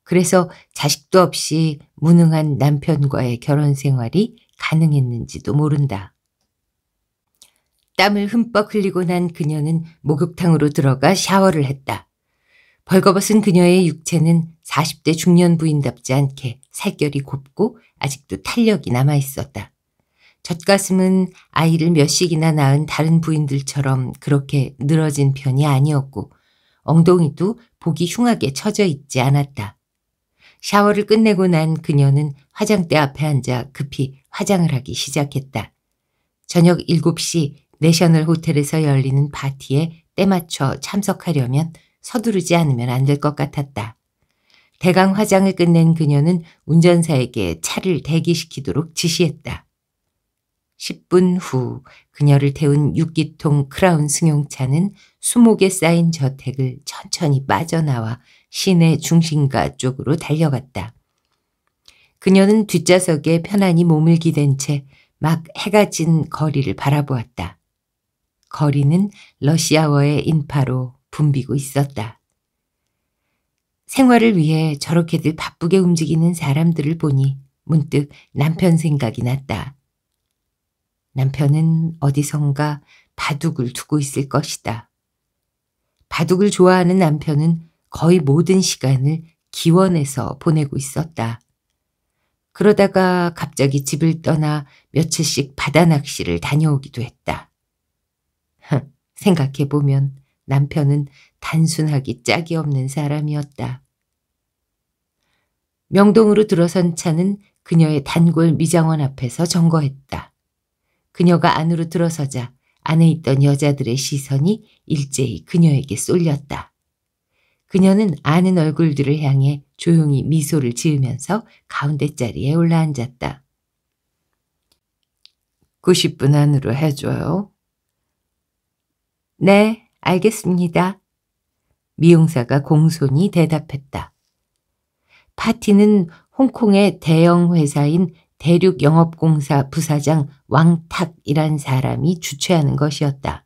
그래서 자식도 없이 무능한 남편과의 결혼 생활이 가능했는지도 모른다. 땀을 흠뻑 흘리고 난 그녀는 목욕탕으로 들어가 샤워를 했다. 벌거벗은 그녀의 육체는 40대 중년 부인답지 않게 살결이 곱고 아직도 탄력이 남아 있었다. 젖가슴은 아이를 몇식이나 낳은 다른 부인들처럼 그렇게 늘어진 편이 아니었고 엉덩이도 보기 흉하게 처져 있지 않았다. 샤워를 끝내고 난 그녀는 화장대 앞에 앉아 급히 화장을 하기 시작했다. 저녁 7시 내셔널 호텔에서 열리는 파티에 때맞춰 참석하려면 서두르지 않으면 안 될 것 같았다. 대강 화장을 끝낸 그녀는 운전사에게 차를 대기시키도록 지시했다. 10분 후 그녀를 태운 6기통 크라운 승용차는 수목에 쌓인 저택을 천천히 빠져나와 시내 중심가 쪽으로 달려갔다. 그녀는 뒷좌석에 편안히 몸을 기댄 채 막 해가 진 거리를 바라보았다. 거리는 러시아어의 인파로 붐비고 있었다. 생활을 위해 저렇게들 바쁘게 움직이는 사람들을 보니 문득 남편 생각이 났다. 남편은 어디선가 바둑을 두고 있을 것이다. 바둑을 좋아하는 남편은 거의 모든 시간을 기원해서 보내고 있었다. 그러다가 갑자기 집을 떠나 며칠씩 바다 낚시를 다녀오기도 했다. 생각해보면 남편은 단순하기 짝이 없는 사람이었다. 명동으로 들어선 차는 그녀의 단골 미장원 앞에서 점거했다. 그녀가 안으로 들어서자 안에 있던 여자들의 시선이 일제히 그녀에게 쏠렸다. 그녀는 아는 얼굴들을 향해 조용히 미소를 지으면서 가운데 자리에 올라앉았다. 90분 안으로 해줘요. 네, 알겠습니다. 미용사가 공손히 대답했다. 파티는 홍콩의 대형 회사인 대륙영업공사 부사장 왕탁이란 사람이 주최하는 것이었다.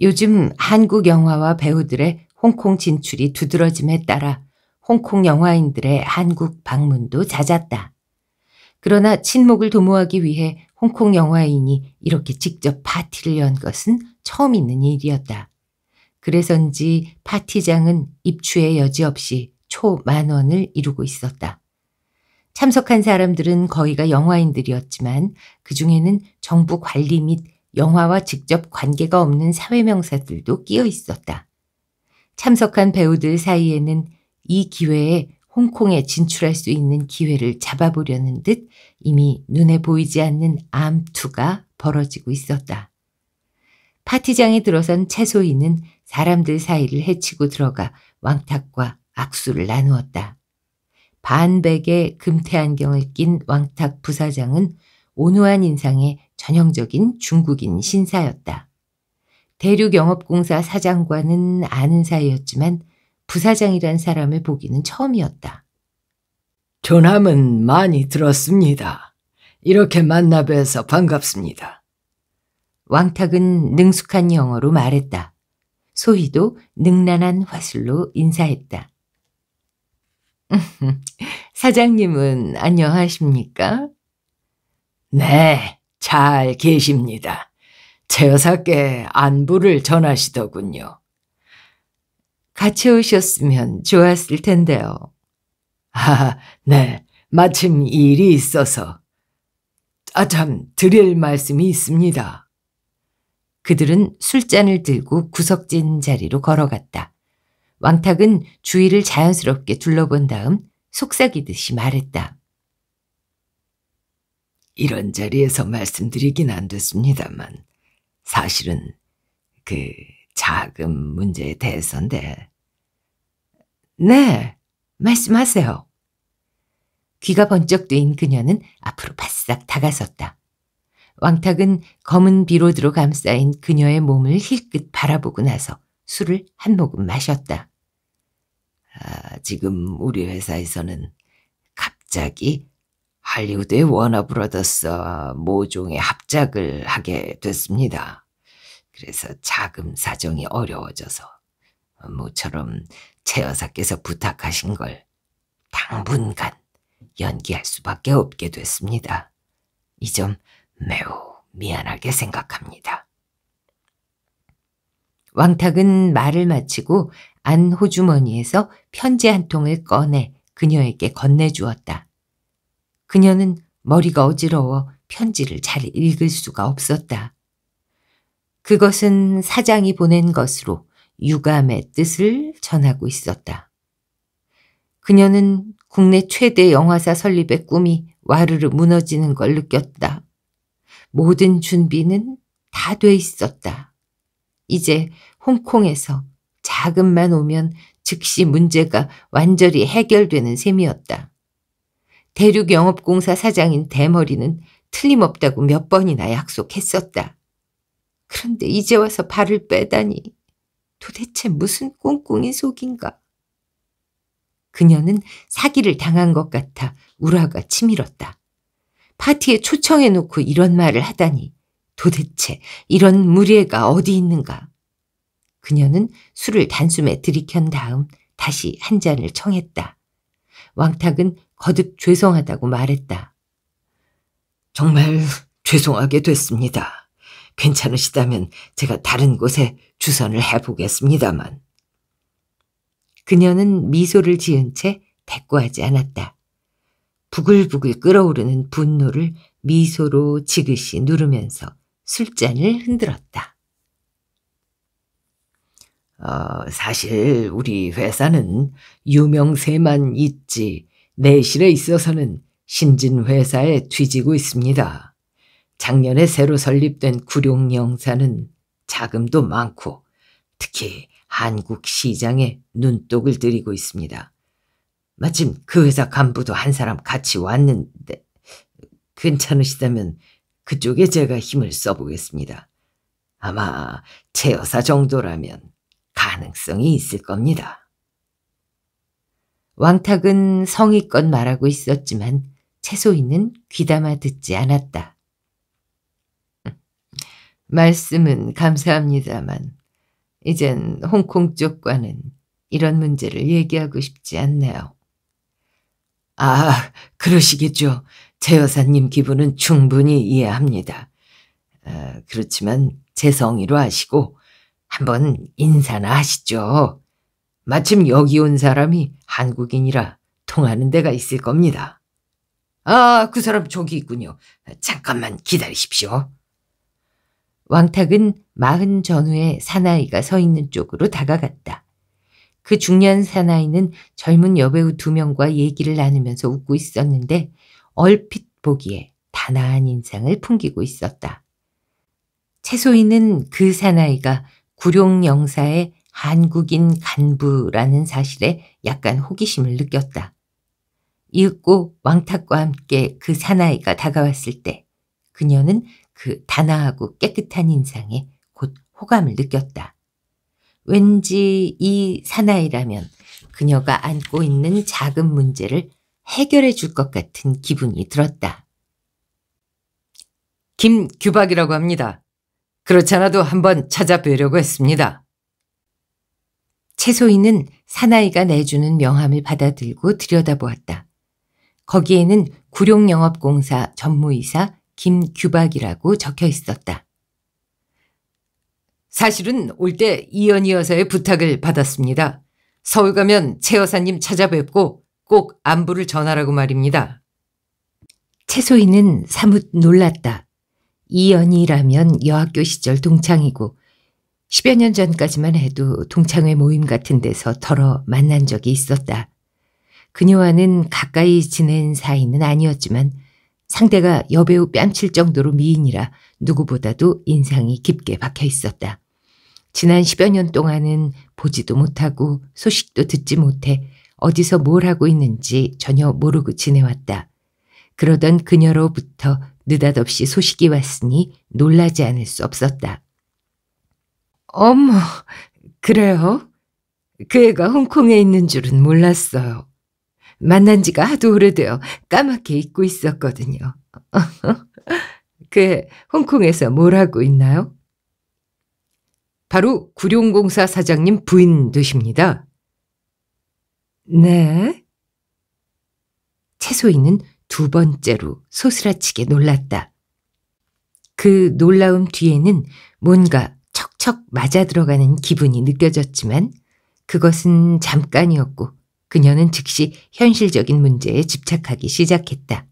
요즘 한국 영화와 배우들의 홍콩 진출이 두드러짐에 따라 홍콩 영화인들의 한국 방문도 잦았다. 그러나 친목을 도모하기 위해 홍콩 영화인이 이렇게 직접 파티를 연 것은 처음 있는 일이었다. 그래서인지 파티장은 입추에 여지없이 초만 원을 이루고 있었다. 참석한 사람들은 거의가 영화인들이었지만 그중에는 정부 관리 및 영화와 직접 관계가 없는 사회명사들도 끼어 있었다. 참석한 배우들 사이에는 이 기회에 홍콩에 진출할 수 있는 기회를 잡아보려는 듯 이미 눈에 보이지 않는 암투가 벌어지고 있었다. 파티장에 들어선 채소이는 사람들 사이를 헤치고 들어가 왕탁과 악수를 나누었다. 반백의 금태 안경을 낀 왕탁 부사장은 온화한 인상의 전형적인 중국인 신사였다. 대륙영업공사 사장과는 아는 사이였지만 부사장이란 사람을 보기는 처음이었다. 조함은 많이 들었습니다. 이렇게 만나 뵈서 반갑습니다. 왕탁은 능숙한 영어로 말했다. 소희도 능란한 화술로 인사했다. 사장님은 안녕하십니까? 네, 잘 계십니다. 제 여사께 안부를 전하시더군요. 같이 오셨으면 좋았을 텐데요. 아, 네. 마침 일이 있어서. 아, 참, 드릴 말씀이 있습니다. 그들은 술잔을 들고 구석진 자리로 걸어갔다. 왕탁은 주위를 자연스럽게 둘러본 다음 속삭이듯이 말했다. 이런 자리에서 말씀드리긴 안 됐습니다만 사실은 그 자금 문제에 대해서인데. 네, 말씀하세요. 귀가 번쩍 뜨인 그녀는 앞으로 바싹 다가섰다. 왕탁은 검은 비로드로 감싸인 그녀의 몸을 힐끗 바라보고 나서 술을 한 모금 마셨다. 아, 지금 우리 회사에서는 갑자기 할리우드의 워너브러더스와 모종의 합작을 하게 됐습니다. 그래서 자금 사정이 어려워져서 모처럼 최 여사께서 부탁하신 걸 당분간 연기할 수밖에 없게 됐습니다. 이 점 매우 미안하게 생각합니다. 왕탁은 말을 마치고 안 호주머니에서 편지 한 통을 꺼내 그녀에게 건네주었다. 그녀는 머리가 어지러워 편지를 잘 읽을 수가 없었다. 그것은 사장이 보낸 것으로 유감의 뜻을 전하고 있었다. 그녀는 국내 최대 영화사 설립의 꿈이 와르르 무너지는 걸 느꼈다. 모든 준비는 다 돼 있었다. 이제 홍콩에서 자금만 오면 즉시 문제가 완전히 해결되는 셈이었다. 대륙 영업공사 사장인 대머리는 틀림없다고 몇 번이나 약속했었다. 그런데 이제 와서 발을 빼다니 도대체 무슨 꽁꽁인 속인가. 그녀는 사기를 당한 것 같아 우라가 치밀었다. 파티에 초청해놓고 이런 말을 하다니 도대체 이런 무례가 어디 있는가. 그녀는 술을 단숨에 들이켠 다음 다시 한 잔을 청했다. 왕탁은 거듭 죄송하다고 말했다. 정말 죄송하게 됐습니다. 괜찮으시다면 제가 다른 곳에 주선을 해보겠습니다만. 그녀는 미소를 지은 채 대꾸하지 않았다. 부글부글 끓어오르는 분노를 미소로 지그시 누르면서 술잔을 흔들었다. 어, 사실 우리 회사는 유명세만 있지 내실에 있어서는 신진 회사에 뒤지고 있습니다. 작년에 새로 설립된 구룡영사는 자금도 많고 특히 한국 시장에 눈독을 들이고 있습니다. 마침 그 회사 간부도 한 사람 같이 왔는데 괜찮으시다면 그쪽에 제가 힘을 써보겠습니다. 아마 제 여사 정도라면 가능성이 있을 겁니다. 왕탁은 성의껏 말하고 있었지만 채소인은 귀담아 듣지 않았다. 말씀은 감사합니다만 이젠 홍콩 쪽과는 이런 문제를 얘기하고 싶지 않네요. 아, 그러시겠죠. 제 여사님 기분은 충분히 이해합니다. 아, 그렇지만 제 성의로 하시고 한번 인사나 하시죠. 마침 여기 온 사람이 한국인이라 통하는 데가 있을 겁니다. 아, 그 사람 저기 있군요. 잠깐만 기다리십시오. 왕탁은 마흔 전후의 사나이가 서 있는 쪽으로 다가갔다. 그 중년 사나이는 젊은 여배우 두 명과 얘기를 나누면서 웃고 있었는데 얼핏 보기에 단아한 인상을 풍기고 있었다. 채소인은 그 사나이가 구룡 영사의 한국인 간부라는 사실에 약간 호기심을 느꼈다. 이윽고 왕탁과 함께 그 사나이가 다가왔을 때 그녀는 그 단아하고 깨끗한 인상에 곧 호감을 느꼈다. 왠지 이 사나이라면 그녀가 안고 있는 작은 문제를 해결해 줄 것 같은 기분이 들었다. 김규박이라고 합니다. 그렇지 않아도 한번 찾아뵈려고 했습니다. 채소이는 사나이가 내주는 명함을 받아들고 들여다보았다. 거기에는 구룡영업공사 전무이사 김규박이라고 적혀 있었다. 사실은 올 때 이연희 여사의 부탁을 받았습니다. 서울 가면 최 여사님 찾아뵙고 꼭 안부를 전하라고 말입니다. 채소희는 사뭇 놀랐다. 이연희라면 여학교 시절 동창이고 10여 년 전까지만 해도 동창회 모임 같은 데서 덜어 만난 적이 있었다. 그녀와는 가까이 지낸 사이는 아니었지만 상대가 여배우 뺨칠 정도로 미인이라 누구보다도 인상이 깊게 박혀 있었다. 지난 10여 년 동안은 보지도 못하고 소식도 듣지 못해 어디서 뭘 하고 있는지 전혀 모르고 지내왔다. 그러던 그녀로부터 느닷없이 소식이 왔으니 놀라지 않을 수 없었다. 어머, 그래요? 그 애가 홍콩에 있는 줄은 몰랐어요. 만난 지가 하도 오래되어 까맣게 잊고 있었거든요. 그 홍콩에서 뭘 하고 있나요? 바로 구룡공사 사장님 부인 되십니다. 네. 채소이는 두 번째로 소스라치게 놀랐다. 그 놀라움 뒤에는 뭔가 척척 맞아 들어가는 기분이 느껴졌지만 그것은 잠깐이었고 그녀는 즉시 현실적인 문제에 집착하기 시작했다.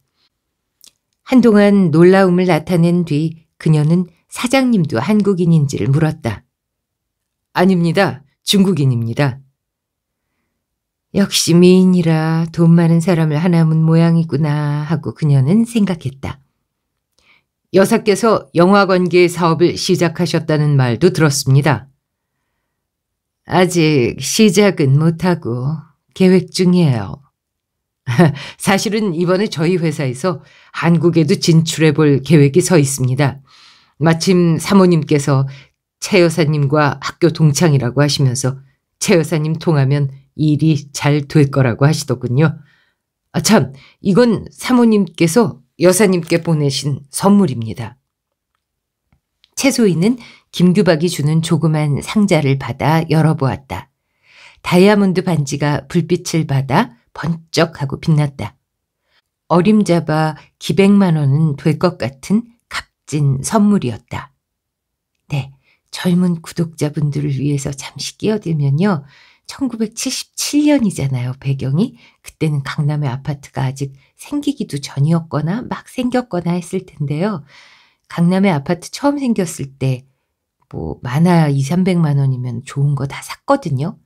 한동안 놀라움을 나타낸 뒤 그녀는 사장님도 한국인인지를 물었다. 아닙니다. 중국인입니다. 역시 미인이라 돈 많은 사람을 하나문 모양이구나 하고 그녀는 생각했다. 여사께서 영화 관계 사업을 시작하셨다는 말도 들었습니다. 아직 시작은 못하고 계획 중이에요. 사실은 이번에 저희 회사에서 한국에도 진출해 볼 계획이 서 있습니다. 마침 사모님께서 최 여사님과 학교 동창이라고 하시면서 최 여사님 통하면 일이 잘 될 거라고 하시더군요. 아, 참, 이건 사모님께서 여사님께 보내신 선물입니다. 채소이는 김규박이 주는 조그만 상자를 받아 열어보았다. 다이아몬드 반지가 불빛을 받아 번쩍하고 빛났다. 어림잡아 기백만 원은 될 것 같은 값진 선물이었다. 네, 젊은 구독자분들을 위해서 잠시 끼어들면요. 1977년이잖아요, 배경이. 그때는 강남의 아파트가 아직 생기기도 전이었거나 막 생겼거나 했을 텐데요. 강남의 아파트 처음 생겼을 때, 뭐, 만화 2, 300만 원이면 좋은 거 다 샀거든요.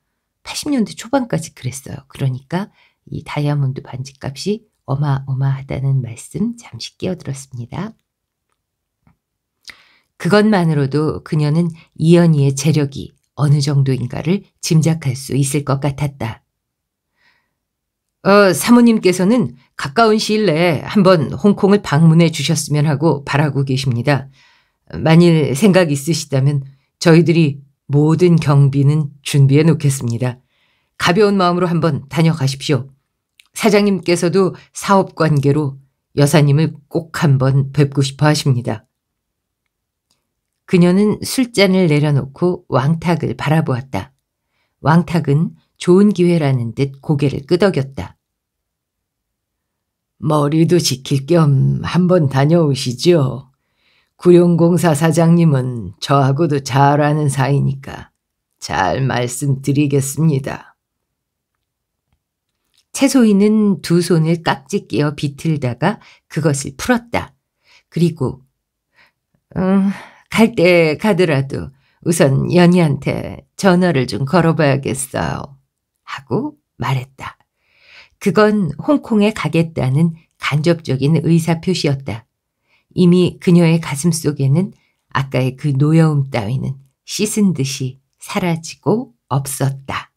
80년대 초반까지 그랬어요. 그러니까 이 다이아몬드 반지 값이 어마어마하다는 말씀 잠시 끼어들었습니다. 그것만으로도 그녀는 이연희의 재력이 어느 정도인가를 짐작할 수 있을 것 같았다. 어, 사모님께서는 가까운 시일 내에 한번 홍콩을 방문해 주셨으면 하고 바라고 계십니다. 만일 생각 있으시다면 저희들이 모든 경비는 준비해 놓겠습니다. 가벼운 마음으로 한번 다녀가십시오. 사장님께서도 사업 관계로 여사님을 꼭 한번 뵙고 싶어 하십니다. 그녀는 술잔을 내려놓고 왕탁을 바라보았다. 왕탁은 좋은 기회라는 듯 고개를 끄덕였다. 머리도 지킬 겸 한번 다녀오시죠. 구룡공사 사장님은 저하고도 잘 아는 사이니까 잘 말씀드리겠습니다. 채소인은두 손을 깍지 끼어 비틀다가 그것을 풀었다. 그리고 음, 어, 갈때 가더라도 우선 연희한테 전화를 좀 걸어봐야겠어요. 하고 말했다. 그건 홍콩에 가겠다는 간접적인 의사표시였다. 이미 그녀의 가슴 속에는 아까의 그 노여움 따위는 씻은 듯이 사라지고 없었다.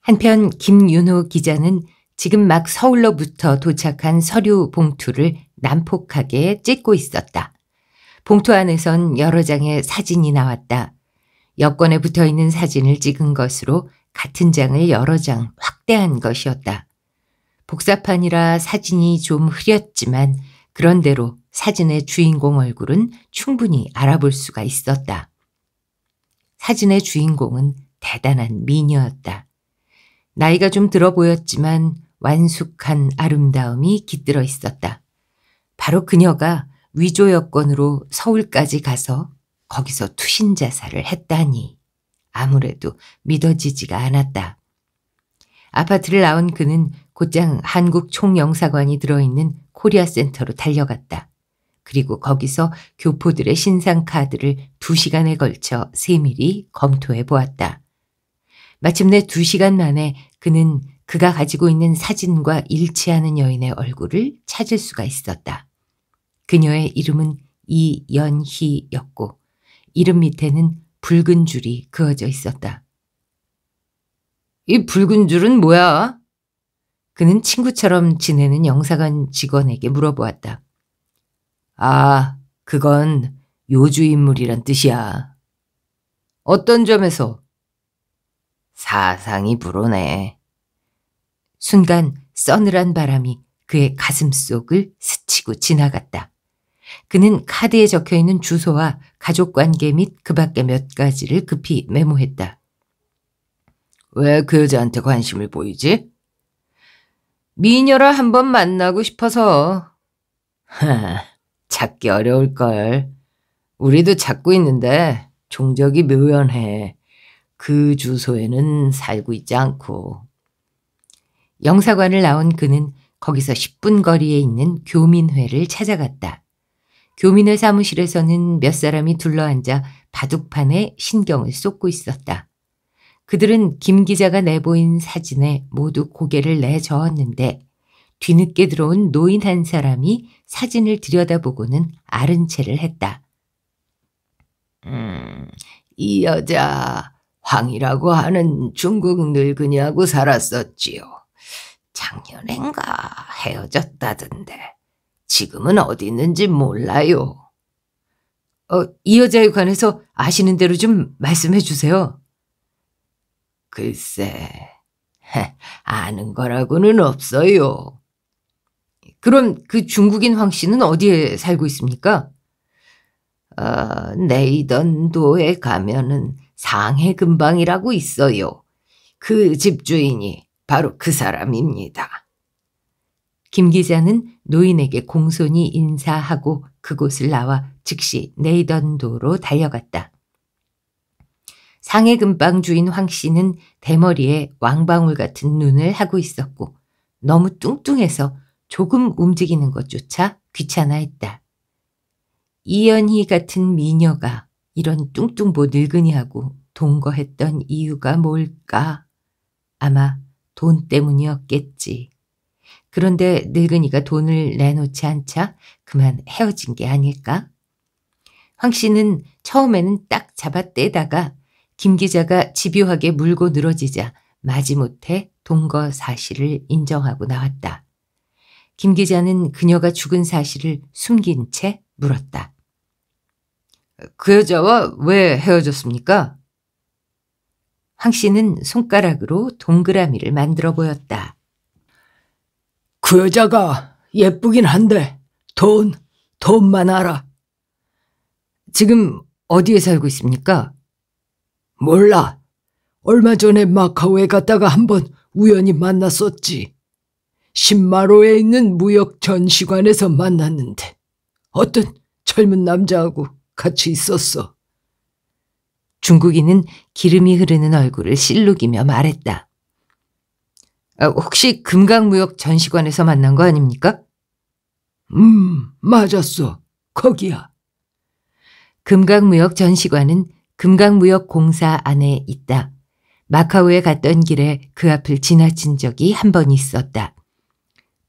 한편 김윤호 기자는 지금 막 서울로부터 도착한 서류 봉투를 난폭하게 찍고 있었다. 봉투 안에선 여러 장의 사진이 나왔다. 여권에 붙어 있는 사진을 찍은 것으로 같은 장을 여러 장 확대한 것이었다. 복사판이라 사진이 좀 흐렸지만 그런대로 사진의 주인공 얼굴은 충분히 알아볼 수가 있었다. 사진의 주인공은 대단한 미녀였다. 나이가 좀 들어 보였지만 완숙한 아름다움이 깃들어 있었다. 바로 그녀가 위조 여권으로 서울까지 가서 거기서 투신 자살을 했다니 아무래도 믿어지지가 않았다. 아파트를 나온 그는 곧장 한국 총영사관이 들어있는 코리아 센터로 달려갔다. 그리고 거기서 교포들의 신상 카드를 2시간에 걸쳐 세밀히 검토해 보았다. 마침내 2시간 만에 그는 그가 가지고 있는 사진과 일치하는 여인의 얼굴을 찾을 수가 있었다. 그녀의 이름은 이연희였고 이름 밑에는 붉은 줄이 그어져 있었다. 이 붉은 줄은 뭐야? 그는 친구처럼 지내는 영사관 직원에게 물어보았다. 아, 그건 요주 인물이란 뜻이야. 어떤 점에서? 사상이 불어네. 순간 써늘한 바람이 그의 가슴 속을 스치고 지나갔다. 그는 카드에 적혀 있는 주소와 가족 관계 및 그 밖의 몇 가지를 급히 메모했다. 왜 그 여자한테 관심을 보이지? 미녀를 한번 만나고 싶어서. 찾기 어려울걸. 우리도 찾고 있는데 종적이 묘연해. 그 주소에는 살고 있지 않고. 영사관을 나온 그는 거기서 10분 거리에 있는 교민회를 찾아갔다. 교민회 사무실에서는 몇 사람이 둘러앉아 바둑판에 신경을 쏟고 있었다. 그들은 김 기자가 내보인 사진에 모두 고개를 내저었는데 뒤늦게 들어온 노인 한 사람이 사진을 들여다보고는 아른 채를 했다. 음, 이 여자 황이라고 하는 중국 늙은이하고 살았었지요. 작년엔가 헤어졌다던데 지금은 어디 있는지 몰라요. 어, 이 여자에 관해서 아시는 대로 좀 말씀해 주세요. 글쎄, 아는 거라고는 없어요. 그럼 그 중국인 황 씨는 어디에 살고 있습니까? 어, 네이던도에 가면은 상해 근방이라고 있어요. 그 집주인이 바로 그 사람입니다. 김 기자는 노인에게 공손히 인사하고 그곳을 나와 즉시 네이던도로 달려갔다. 상해금방 주인 황 씨는 대머리에 왕방울 같은 눈을 하고 있었고 너무 뚱뚱해서 조금 움직이는 것조차 귀찮아했다. 이연희 같은 미녀가 이런 뚱뚱보 늙은이하고 동거했던 이유가 뭘까? 아마 돈 때문이었겠지. 그런데 늙은이가 돈을 내놓지 않자 그만 헤어진 게 아닐까? 황 씨는 처음에는 딱 잡아떼다가 김 기자가 집요하게 물고 늘어지자 마지못해 동거 사실을 인정하고 나왔다. 김 기자는 그녀가 죽은 사실을 숨긴 채 물었다. 그 여자와 왜 헤어졌습니까? 황 씨는 손가락으로 동그라미를 만들어 보였다. 그 여자가 예쁘긴 한데 돈, 돈만 알아. 지금 어디에 살고 있습니까? 몰라. 얼마 전에 마카오에 갔다가 한번 우연히 만났었지. 신마로에 있는 무역 전시관에서 만났는데 어떤 젊은 남자하고 같이 있었어. 중국인은 기름이 흐르는 얼굴을 실룩이며 말했다. 아, 혹시 금강무역 전시관에서 만난 거 아닙니까? 음, 맞았어. 거기야. 금강무역 전시관은 금강무역공사 안에 있다. 마카오에 갔던 길에 그 앞을 지나친 적이 한 번 있었다.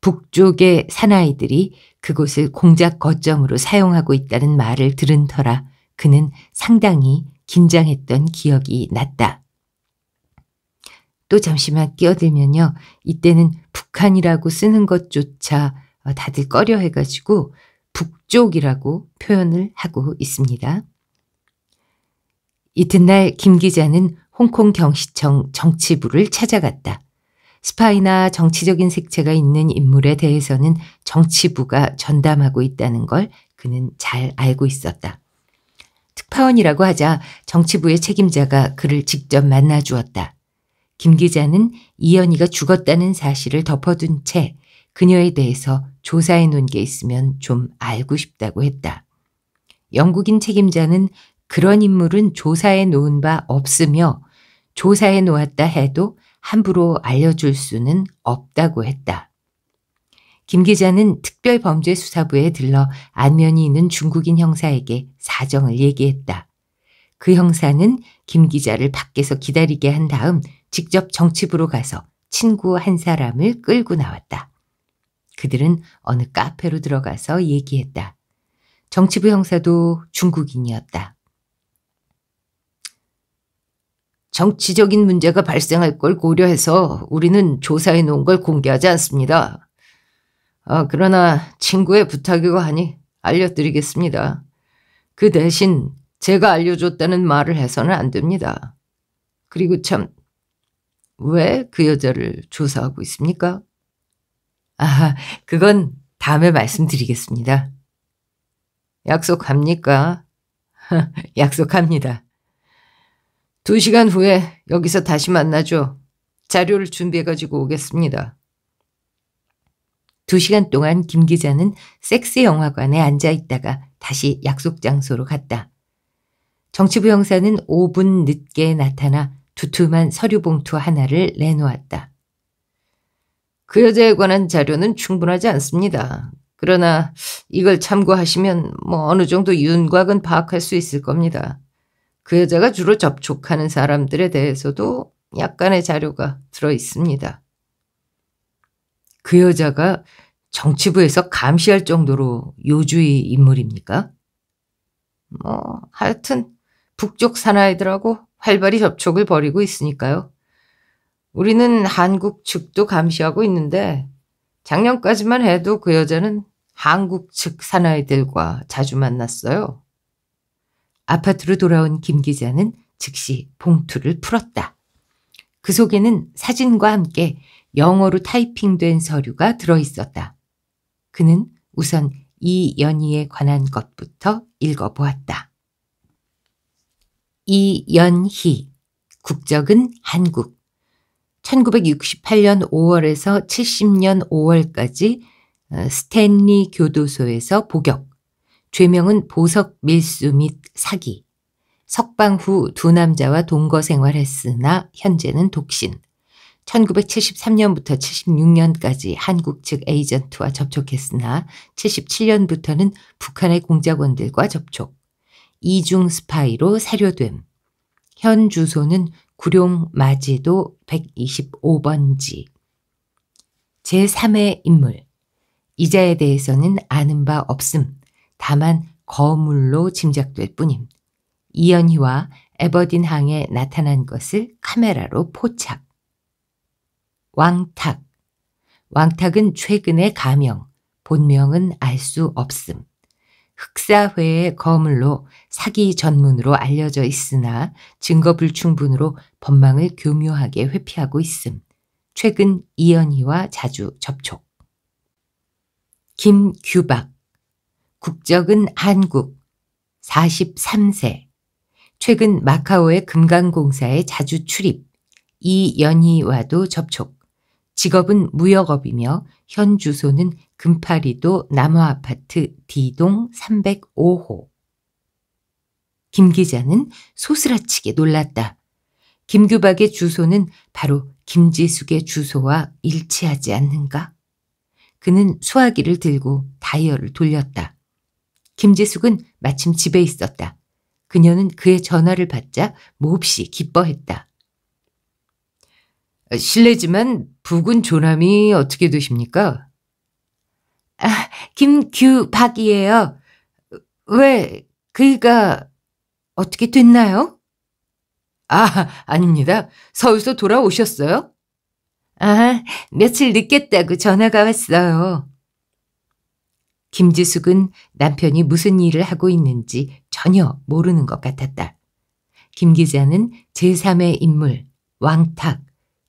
북쪽의 사나이들이 그곳을 공작 거점으로 사용하고 있다는 말을 들은 터라 그는 상당히 긴장했던 기억이 났다. 또 잠시만 끼어들면요. 이때는 북한이라고 쓰는 것조차 어, 다들 꺼려 해가지고 북쪽이라고 표현을 하고 있습니다. 이튿날 김 기자는 홍콩 경시청 정치부를 찾아갔다. 스파이나 정치적인 색채가 있는 인물에 대해서는 정치부가 전담하고 있다는 걸 그는 잘 알고 있었다. 특파원이라고 하자 정치부의 책임자가 그를 직접 만나 주었다. 김 기자는 이연희가 죽었다는 사실을 덮어둔 채 그녀에 대해서 조사해 놓은 게 있으면 좀 알고 싶다고 했다. 영국인 책임자는 그런 인물은 조사해 놓은 바 없으며 조사해 놓았다 해도 함부로 알려줄 수는 없다고 했다. 김 기자는 특별범죄수사부에 들러 안면이 있는 중국인 형사에게 사정을 얘기했다. 그 형사는 김 기자를 밖에서 기다리게 한 다음 직접 정치부로 가서 친구 한 사람을 끌고 나왔다. 그들은 어느 카페로 들어가서 얘기했다. 정치부 형사도 중국인이었다. 정치적인 문제가 발생할 걸 고려해서 우리는 조사해 놓은 걸 공개하지 않습니다. 아, 그러나 친구의 부탁이고 하니 알려드리겠습니다. 그 대신 제가 알려줬다는 말을 해서는 안 됩니다. 그리고 참, 왜 그 여자를 조사하고 있습니까? 아, 그건 다음에 말씀드리겠습니다. 약속합니까? 약속합니다. 두 시간 후에 여기서 다시 만나죠. 자료를 준비해가지고 오겠습니다. 두 시간 동안 김 기자는 섹스 영화관에 앉아 있다가 다시 약속 장소로 갔다. 정치부 형사는 5분 늦게 나타나 두툼한 서류 봉투 하나를 내놓았다. 그 여자에 관한 자료는 충분하지 않습니다. 그러나 이걸 참고하시면 뭐 어느 정도 윤곽은 파악할 수 있을 겁니다. 그 여자가 주로 접촉하는 사람들에 대해서도 약간의 자료가 들어 있습니다. 그 여자가 정치부에서 감시할 정도로 요주의 인물입니까? 뭐, 하여튼, 북쪽 사나이들하고 활발히 접촉을 벌이고 있으니까요. 우리는 한국 측도 감시하고 있는데, 작년까지만 해도 그 여자는 한국 측 사나이들과 자주 만났어요. 아파트로 돌아온 김 기자는 즉시 봉투를 풀었다. 그 속에는 사진과 함께 영어로 타이핑된 서류가 들어있었다. 그는 우선 이 연희에 관한 것부터 읽어보았다. 이연희, 국적은 한국. 1968년 5월에서 70년 5월까지 어, 스탠리 교도소에서 복역, 죄명은 보석 밀수 및 사기. 석방 후 두 남자와 동거 생활했으나 현재는 독신. 1973년부터 76년까지 한국 측 에이전트와 접촉했으나 77년부터는 북한의 공작원들과 접촉. 이중 스파이로 사료됨. 현 주소는 구룡 마지도 125번지. 제3의 인물. 이자에 대해서는 아는 바 없음. 다만 거물로 짐작될 뿐임. 이연희와 에버딘 항에 나타난 것을 카메라로 포착. 왕탁. 왕탁은 최근의 가명, 본명은 알 수 없음. 흑사회의 거물로 사기 전문으로 알려져 있으나 증거 불충분으로 법망을 교묘하게 회피하고 있음. 최근 이연희와 자주 접촉. 김규박. 국적은 한국, 43세, 최근 마카오의 금강공사에 자주 출입, 이연희와도 접촉, 직업은 무역업이며 현 주소는 금파리도 남화아파트 D동 305호. 김 기자는 소스라치게 놀랐다. 김규박의 주소는 바로 김지숙의 주소와 일치하지 않는가? 그는 수화기를 들고 다이얼을 돌렸다. 김재숙은 마침 집에 있었다. 그녀는 그의 전화를 받자 몹시 기뻐했다. 아, 실례지만 부군 조남이 어떻게 되십니까? 아, 김규박이에요. 왜 그이가 어떻게 됐나요? 아, 아닙니다. 서울서 돌아오셨어요? 아, 며칠 늦겠다고 전화가 왔어요. 김지숙은 남편이 무슨 일을 하고 있는지 전혀 모르는 것 같았다. 김 기자는 제3의 인물, 왕탁,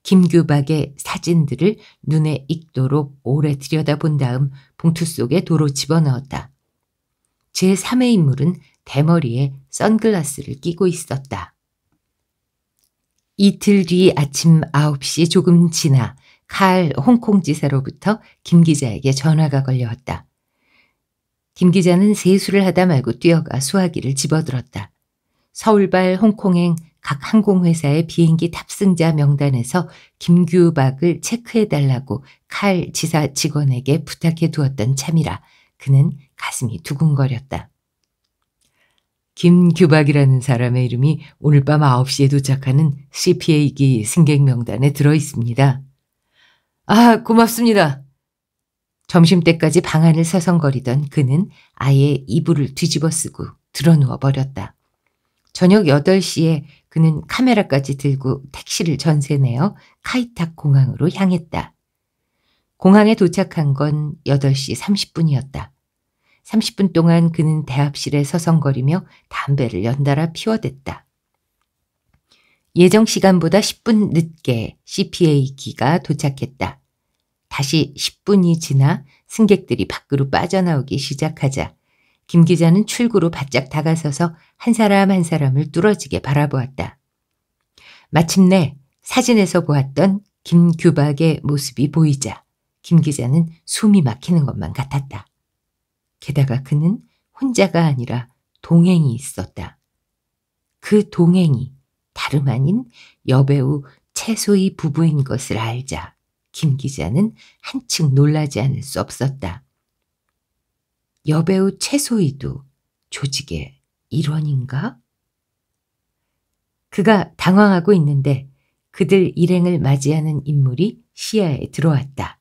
김규박의 사진들을 눈에 익도록 오래 들여다본 다음 봉투 속에 도로 집어넣었다. 제3의 인물은 대머리에 선글라스를 끼고 있었다. 이틀 뒤 아침 9시 조금 지나 칼 홍콩지사로부터 김 기자에게 전화가 걸려왔다. 김 기자는 세수를 하다 말고 뛰어가 수화기를 집어들었다. 서울발 홍콩행 각 항공회사의 비행기 탑승자 명단에서 김규박을 체크해달라고 칼 지사 직원에게 부탁해 두었던 참이라 그는 가슴이 두근거렸다. 김규박이라는 사람의 이름이 오늘 밤 9시에 도착하는 CPA기 승객 명단에 들어 있습니다. 아, 고맙습니다. 점심때까지 방 안을 서성거리던 그는 아예 이불을 뒤집어 쓰고 드러누워 버렸다. 저녁 8시에 그는 카메라까지 들고 택시를 전세 내어 카이탁 공항으로 향했다. 공항에 도착한 건 8시 30분이었다. 30분 동안 그는 대합실에 서성거리며 담배를 연달아 피워댔다. 예정 시간보다 10분 늦게 CPA 기가 도착했다. 다시 10분이 지나 승객들이 밖으로 빠져나오기 시작하자 김 기자는 출구로 바짝 다가서서 한 사람 한 사람을 뚫어지게 바라보았다. 마침내 사진에서 보았던 김규박의 모습이 보이자 김 기자는 숨이 막히는 것만 같았다. 게다가 그는 혼자가 아니라 동행이 있었다. 그 동행이 다름 아닌 여배우 채소희 부부인 것을 알자 김 기자는 한층 놀라지 않을 수 없었다. 여배우 최소희도 조직의 일원인가? 그가 당황하고 있는데 그들 일행을 맞이하는 인물이 시야에 들어왔다.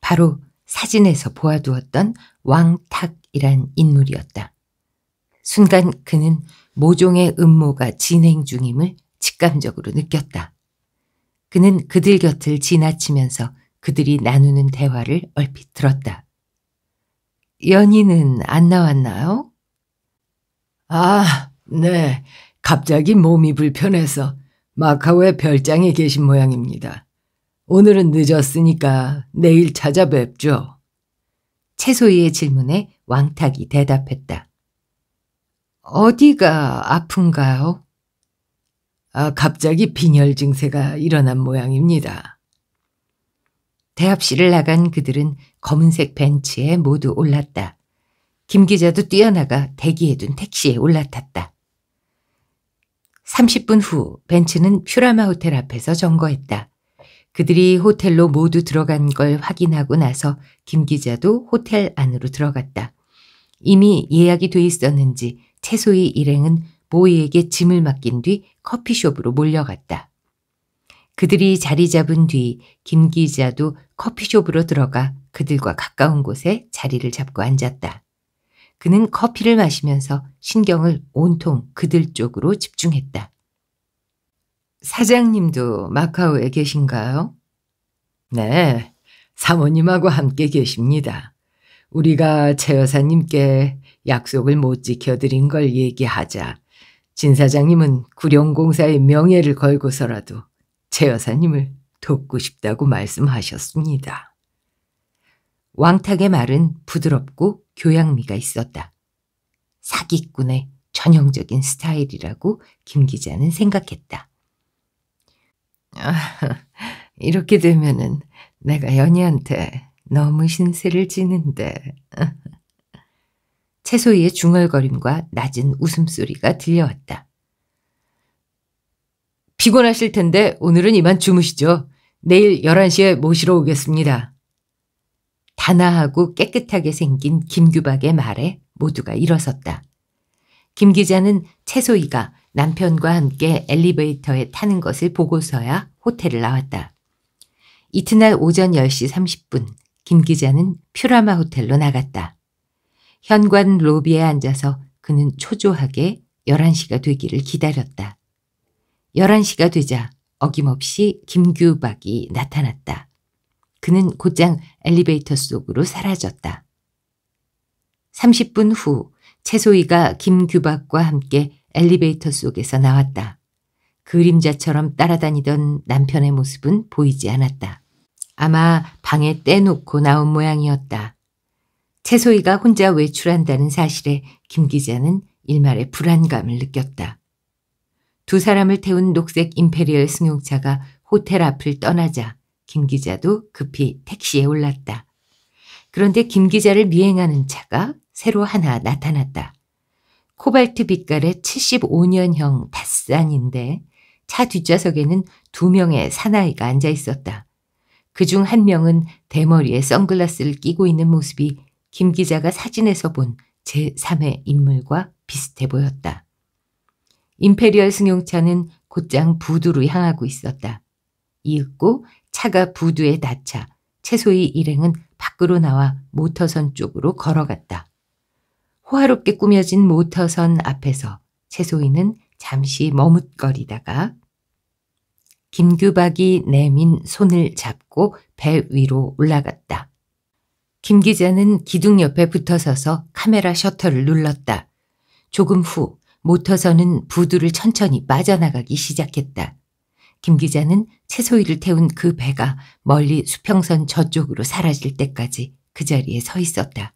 바로 사진에서 보아두었던 왕탁이란 인물이었다. 순간 그는 모종의 음모가 진행 중임을 직감적으로 느꼈다. 그는 그들 곁을 지나치면서 그들이 나누는 대화를 얼핏 들었다. 연희는 안 나왔나요? 아, 네. 갑자기 몸이 불편해서 마카오의 별장에 계신 모양입니다. 오늘은 늦었으니까 내일 찾아뵙죠. 채소이의 질문에 왕탁이 대답했다. 어디가 아픈가요? 아, 갑자기 빈혈 증세가 일어난 모양입니다. 대합실을 나간 그들은 검은색 벤치에 모두 올랐다. 김 기자도 뛰어나가 대기해둔 택시에 올라탔다. 30분 후 벤츠는 퓨라마 호텔 앞에서 점거했다. 그들이 호텔로 모두 들어간 걸 확인하고 나서 김 기자도 호텔 안으로 들어갔다. 이미 예약이 돼 있었는지 채소의 일행은 모이에게 짐을 맡긴 뒤 커피숍으로 몰려갔다. 그들이 자리 잡은 뒤 김 기자도 커피숍으로 들어가 그들과 가까운 곳에 자리를 잡고 앉았다. 그는 커피를 마시면서 신경을 온통 그들 쪽으로 집중했다. 사장님도 마카오에 계신가요? 네, 사모님하고 함께 계십니다. 우리가 최 여사님께 약속을 못 지켜드린 걸 얘기하자 진 사장님은 구룡공사의 명예를 걸고서라도 최 여사님을 돕고 싶다고 말씀하셨습니다. 왕탁의 말은 부드럽고 교양미가 있었다. 사기꾼의 전형적인 스타일이라고 김 기자는 생각했다. 아, 이렇게 되면은 내가 연희한테 너무 신세를 지는데 어? 채소이의 중얼거림과 낮은 웃음소리가 들려왔다. 피곤하실 텐데 오늘은 이만 주무시죠. 내일 11시에 모시러 오겠습니다. 단아하고 깨끗하게 생긴 김규박의 말에 모두가 일어섰다. 김 기자는 채소이가 남편과 함께 엘리베이터에 타는 것을 보고서야 호텔을 나왔다. 이튿날 오전 10시 30분 김 기자는 퓨라마 호텔로 나갔다. 현관 로비에 앉아서 그는 초조하게 11시가 되기를 기다렸다. 11시가 되자 어김없이 김규박이 나타났다. 그는 곧장 엘리베이터 속으로 사라졌다. 30분 후 채소이가 김규박과 함께 엘리베이터 속에서 나왔다. 그림자처럼 따라다니던 남편의 모습은 보이지 않았다. 아마 방에 떼놓고 나온 모양이었다. 채소이가 혼자 외출한다는 사실에 김 기자는 일말의 불안감을 느꼈다. 두 사람을 태운 녹색 임페리얼 승용차가 호텔 앞을 떠나자 김 기자도 급히 택시에 올랐다. 그런데 김 기자를 미행하는 차가 새로 하나 나타났다. 코발트 빛깔의 75년형 닷산인데 차 뒷좌석에는 두 명의 사나이가 앉아 있었다. 그 중 한 명은 대머리에 선글라스를 끼고 있는 모습이 김 기자가 사진에서 본 제3의 인물과 비슷해 보였다. 임페리얼 승용차는 곧장 부두로 향하고 있었다. 이윽고 차가 부두에 닿자 채소의 일행은 밖으로 나와 모터선 쪽으로 걸어갔다. 호화롭게 꾸며진 모터선 앞에서 채소이는 잠시 머뭇거리다가 김규박이 내민 손을 잡고 배 위로 올라갔다. 김 기자는 기둥 옆에 붙어서서 카메라 셔터를 눌렀다. 조금 후 모터선은 부두를 천천히 빠져나가기 시작했다. 김 기자는 채소이를 태운 그 배가 멀리 수평선 저쪽으로 사라질 때까지 그 자리에 서 있었다.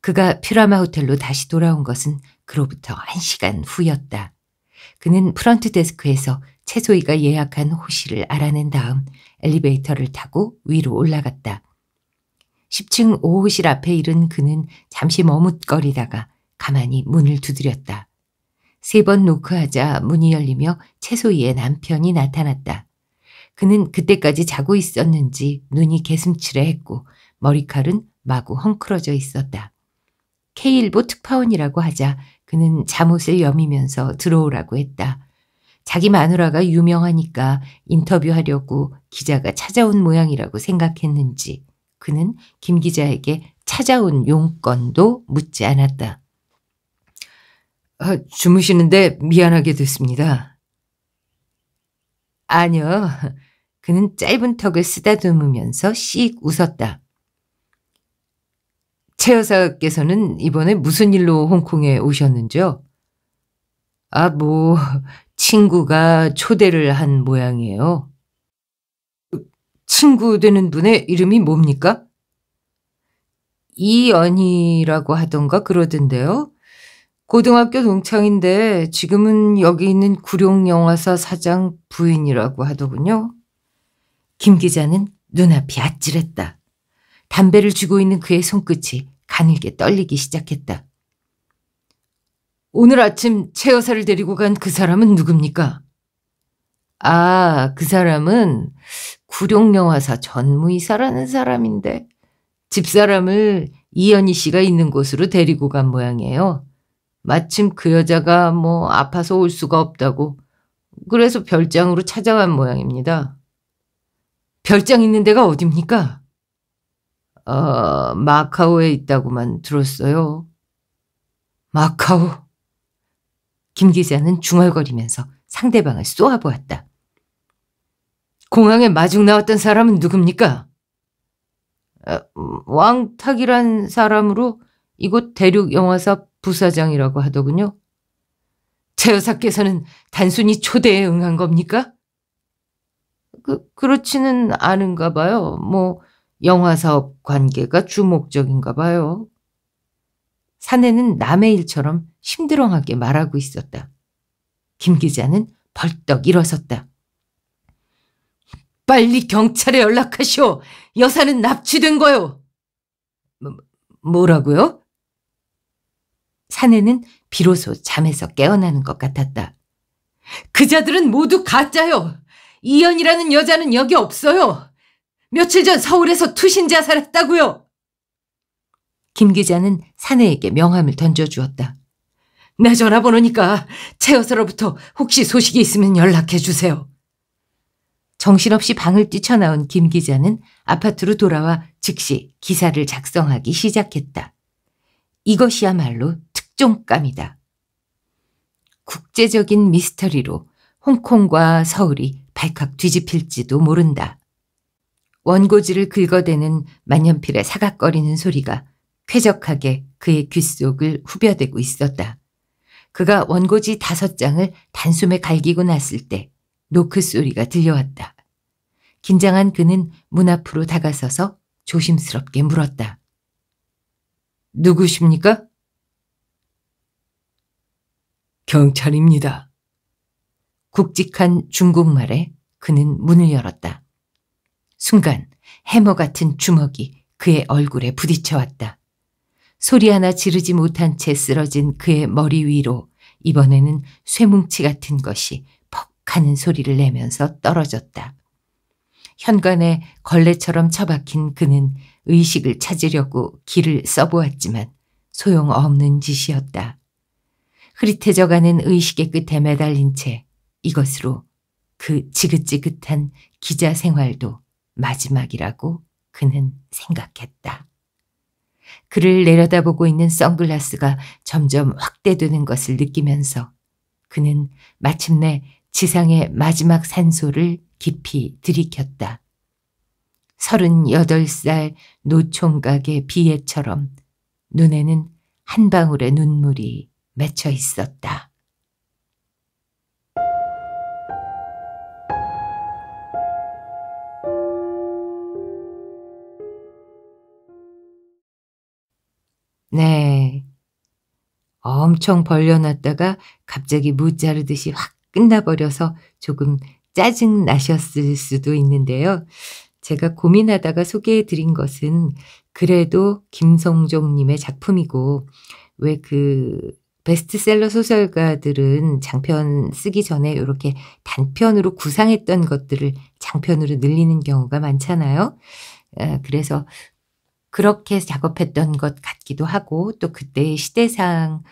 그가 피라마 호텔로 다시 돌아온 것은 그로부터 한 시간 후였다. 그는 프런트 데스크에서 채소이가 예약한 호실을 알아낸 다음 엘리베이터를 타고 위로 올라갔다. 10층 오호실 앞에 이른 그는 잠시 머뭇거리다가 가만히 문을 두드렸다. 세 번 노크하자 문이 열리며 채소이의 남편이 나타났다. 그는 그때까지 자고 있었는지 눈이 개슴츠레 했고 머리칼은 마구 헝클어져 있었다. K일보 특파원이라고 하자 그는 잠옷을 여미면서 들어오라고 했다. 자기 마누라가 유명하니까 인터뷰하려고 기자가 찾아온 모양이라고 생각했는지 그는 김 기자에게 찾아온 용건도 묻지 않았다. 아, 주무시는데 미안하게 됐습니다. 아니요. 그는 짧은 턱을 쓰다듬으면서 씩 웃었다. 최 여사께서는 이번에 무슨 일로 홍콩에 오셨는지요? 아, 뭐, 친구가 초대를 한 모양이에요. 친구 되는 분의 이름이 뭡니까? 이연희라고 하던가 그러던데요. 고등학교 동창인데 지금은 여기 있는 구룡영화사 사장 부인이라고 하더군요. 김 기자는 눈앞이 아찔했다. 담배를 쥐고 있는 그의 손끝이 가늘게 떨리기 시작했다. 오늘 아침 최 여사를 데리고 간 그 사람은 누굽니까? 아, 그 사람은 구룡영화사 전무이사라는 사람인데 집사람을 이현희 씨가 있는 곳으로 데리고 간 모양이에요. 마침 그 여자가 뭐 아파서 올 수가 없다고 그래서 별장으로 찾아간 모양입니다. 별장 있는 데가 어딥니까? 어, 마카오에 있다고만 들었어요. 마카오. 김 기자는 중얼거리면서 상대방을 쏘아보았다. 공항에 마중 나왔던 사람은 누굽니까? 아, 어, 왕탁이란 사람으로 이곳 대륙영화사 부사장이라고 하더군요. 제 여사께서는 단순히 초대에 응한 겁니까? 그, 그렇지는 않은가 봐요. 뭐, 영화사업 관계가 주목적인가 봐요. 사내는 남의 일처럼 심드렁하게 말하고 있었다. 김 기자는 벌떡 일어섰다. 빨리 경찰에 연락하시오. 여사는 납치된 거요. 뭐, 라고요 사내는 비로소 잠에서 깨어나는 것 같았다. 그자들은 모두 가짜요. 이연이라는 여자는 여기 없어요. 며칠 전 서울에서 투신 자살했다고요. 김 기자는 사내에게 명함을 던져주었다. 내 전화번호니까 채여서로부터 혹시 소식이 있으면 연락해 주세요. 정신없이 방을 뛰쳐나온 김 기자는 아파트로 돌아와 즉시 기사를 작성하기 시작했다. 이것이야말로 특종감이다. 국제적인 미스터리로 홍콩과 서울이 발칵 뒤집힐지도 모른다. 원고지를 긁어대는 만년필의 사각거리는 소리가 쾌적하게 그의 귓 속을 후벼대고 있었다. 그가 원고지 다섯 장을 단숨에 갈기고 났을 때 노크 소리가 들려왔다. 긴장한 그는 문 앞으로 다가서서 조심스럽게 물었다. 누구십니까? 경찰입니다. 굵직한 중국말에 그는 문을 열었다. 순간 해머 같은 주먹이 그의 얼굴에 부딪혀왔다. 소리 하나 지르지 못한 채 쓰러진 그의 머리 위로 이번에는 쇠뭉치 같은 것이 가는 소리를 내면서 떨어졌다. 현관에 걸레처럼 처박힌 그는 의식을 찾으려고 길을 써보았지만 소용없는 짓이었다. 흐릿해져가는 의식의 끝에 매달린 채 이것으로 그 지긋지긋한 기자 생활도 마지막이라고 그는 생각했다. 그를 내려다보고 있는 선글라스가 점점 확대되는 것을 느끼면서 그는 마침내 지상의 마지막 산소를 깊이 들이켰다. 38살 노총각의 비애처럼 눈에는 한 방울의 눈물이 맺혀 있었다. 네. 엄청 벌려놨다가 갑자기 무 자르듯이 확 끝나버려서 조금 짜증 나셨을 수도 있는데요. 제가 고민하다가 소개해 드린 것은 그래도 김성종님의 작품이고, 왜 그 베스트셀러 소설가들은 장편 쓰기 전에 이렇게 단편으로 구상했던 것들을 장편으로 늘리는 경우가 많잖아요. 그래서 그렇게 작업했던 것 같기도 하고, 또 그때의 시대상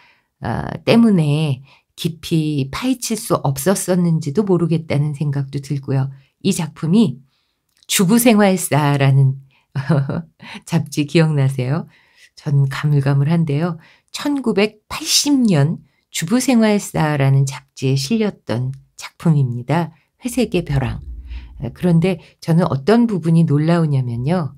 아, 때문에 깊이 파헤칠 수 없었었는지도 모르겠다는 생각도 들고요. 이 작품이 주부생활사라는 잡지 기억나세요? 전 가물가물한데요. 1980년 주부생활사라는 잡지에 실렸던 작품입니다. 회색의 벼랑. 그런데 저는 어떤 부분이 놀라우냐면요.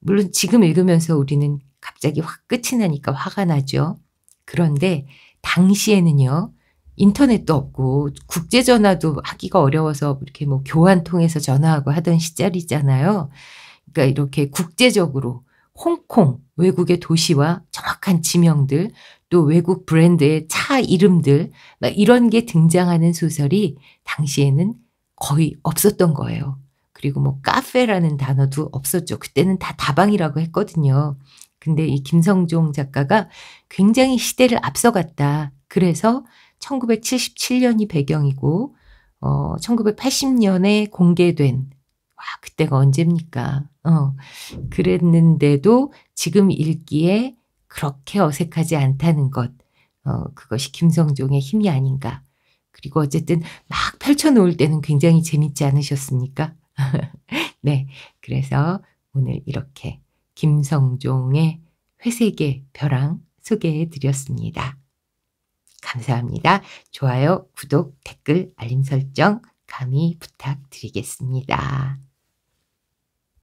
물론 지금 읽으면서 우리는 갑자기 확 끝이 나니까 화가 나죠. 그런데 당시에는요. 인터넷도 없고 국제 전화도 하기가 어려워서 이렇게 뭐 교환 통해서 전화하고 하던 시절이잖아요. 그러니까 이렇게 국제적으로 홍콩 외국의 도시와 정확한 지명들 또 외국 브랜드의 차 이름들 막 이런 게 등장하는 소설이 당시에는 거의 없었던 거예요. 그리고 뭐 카페라는 단어도 없었죠. 그때는 다 다방이라고 했거든요. 근데 이 김성종 작가가 굉장히 시대를 앞서갔다. 그래서 1977년이 배경이고 어 1980년에 공개된 와 그때가 언제입니까? 어 그랬는데도 지금 읽기에 그렇게 어색하지 않다는 것. 어 그것이 김성종의 힘이 아닌가. 그리고 어쨌든 막 펼쳐 놓을 때는 굉장히 재밌지 않으셨습니까? 네. 그래서 오늘 이렇게 김성종의 회색의 벼랑 소개해 드렸습니다. 감사합니다. 좋아요, 구독, 댓글, 알림 설정 감히 부탁드리겠습니다.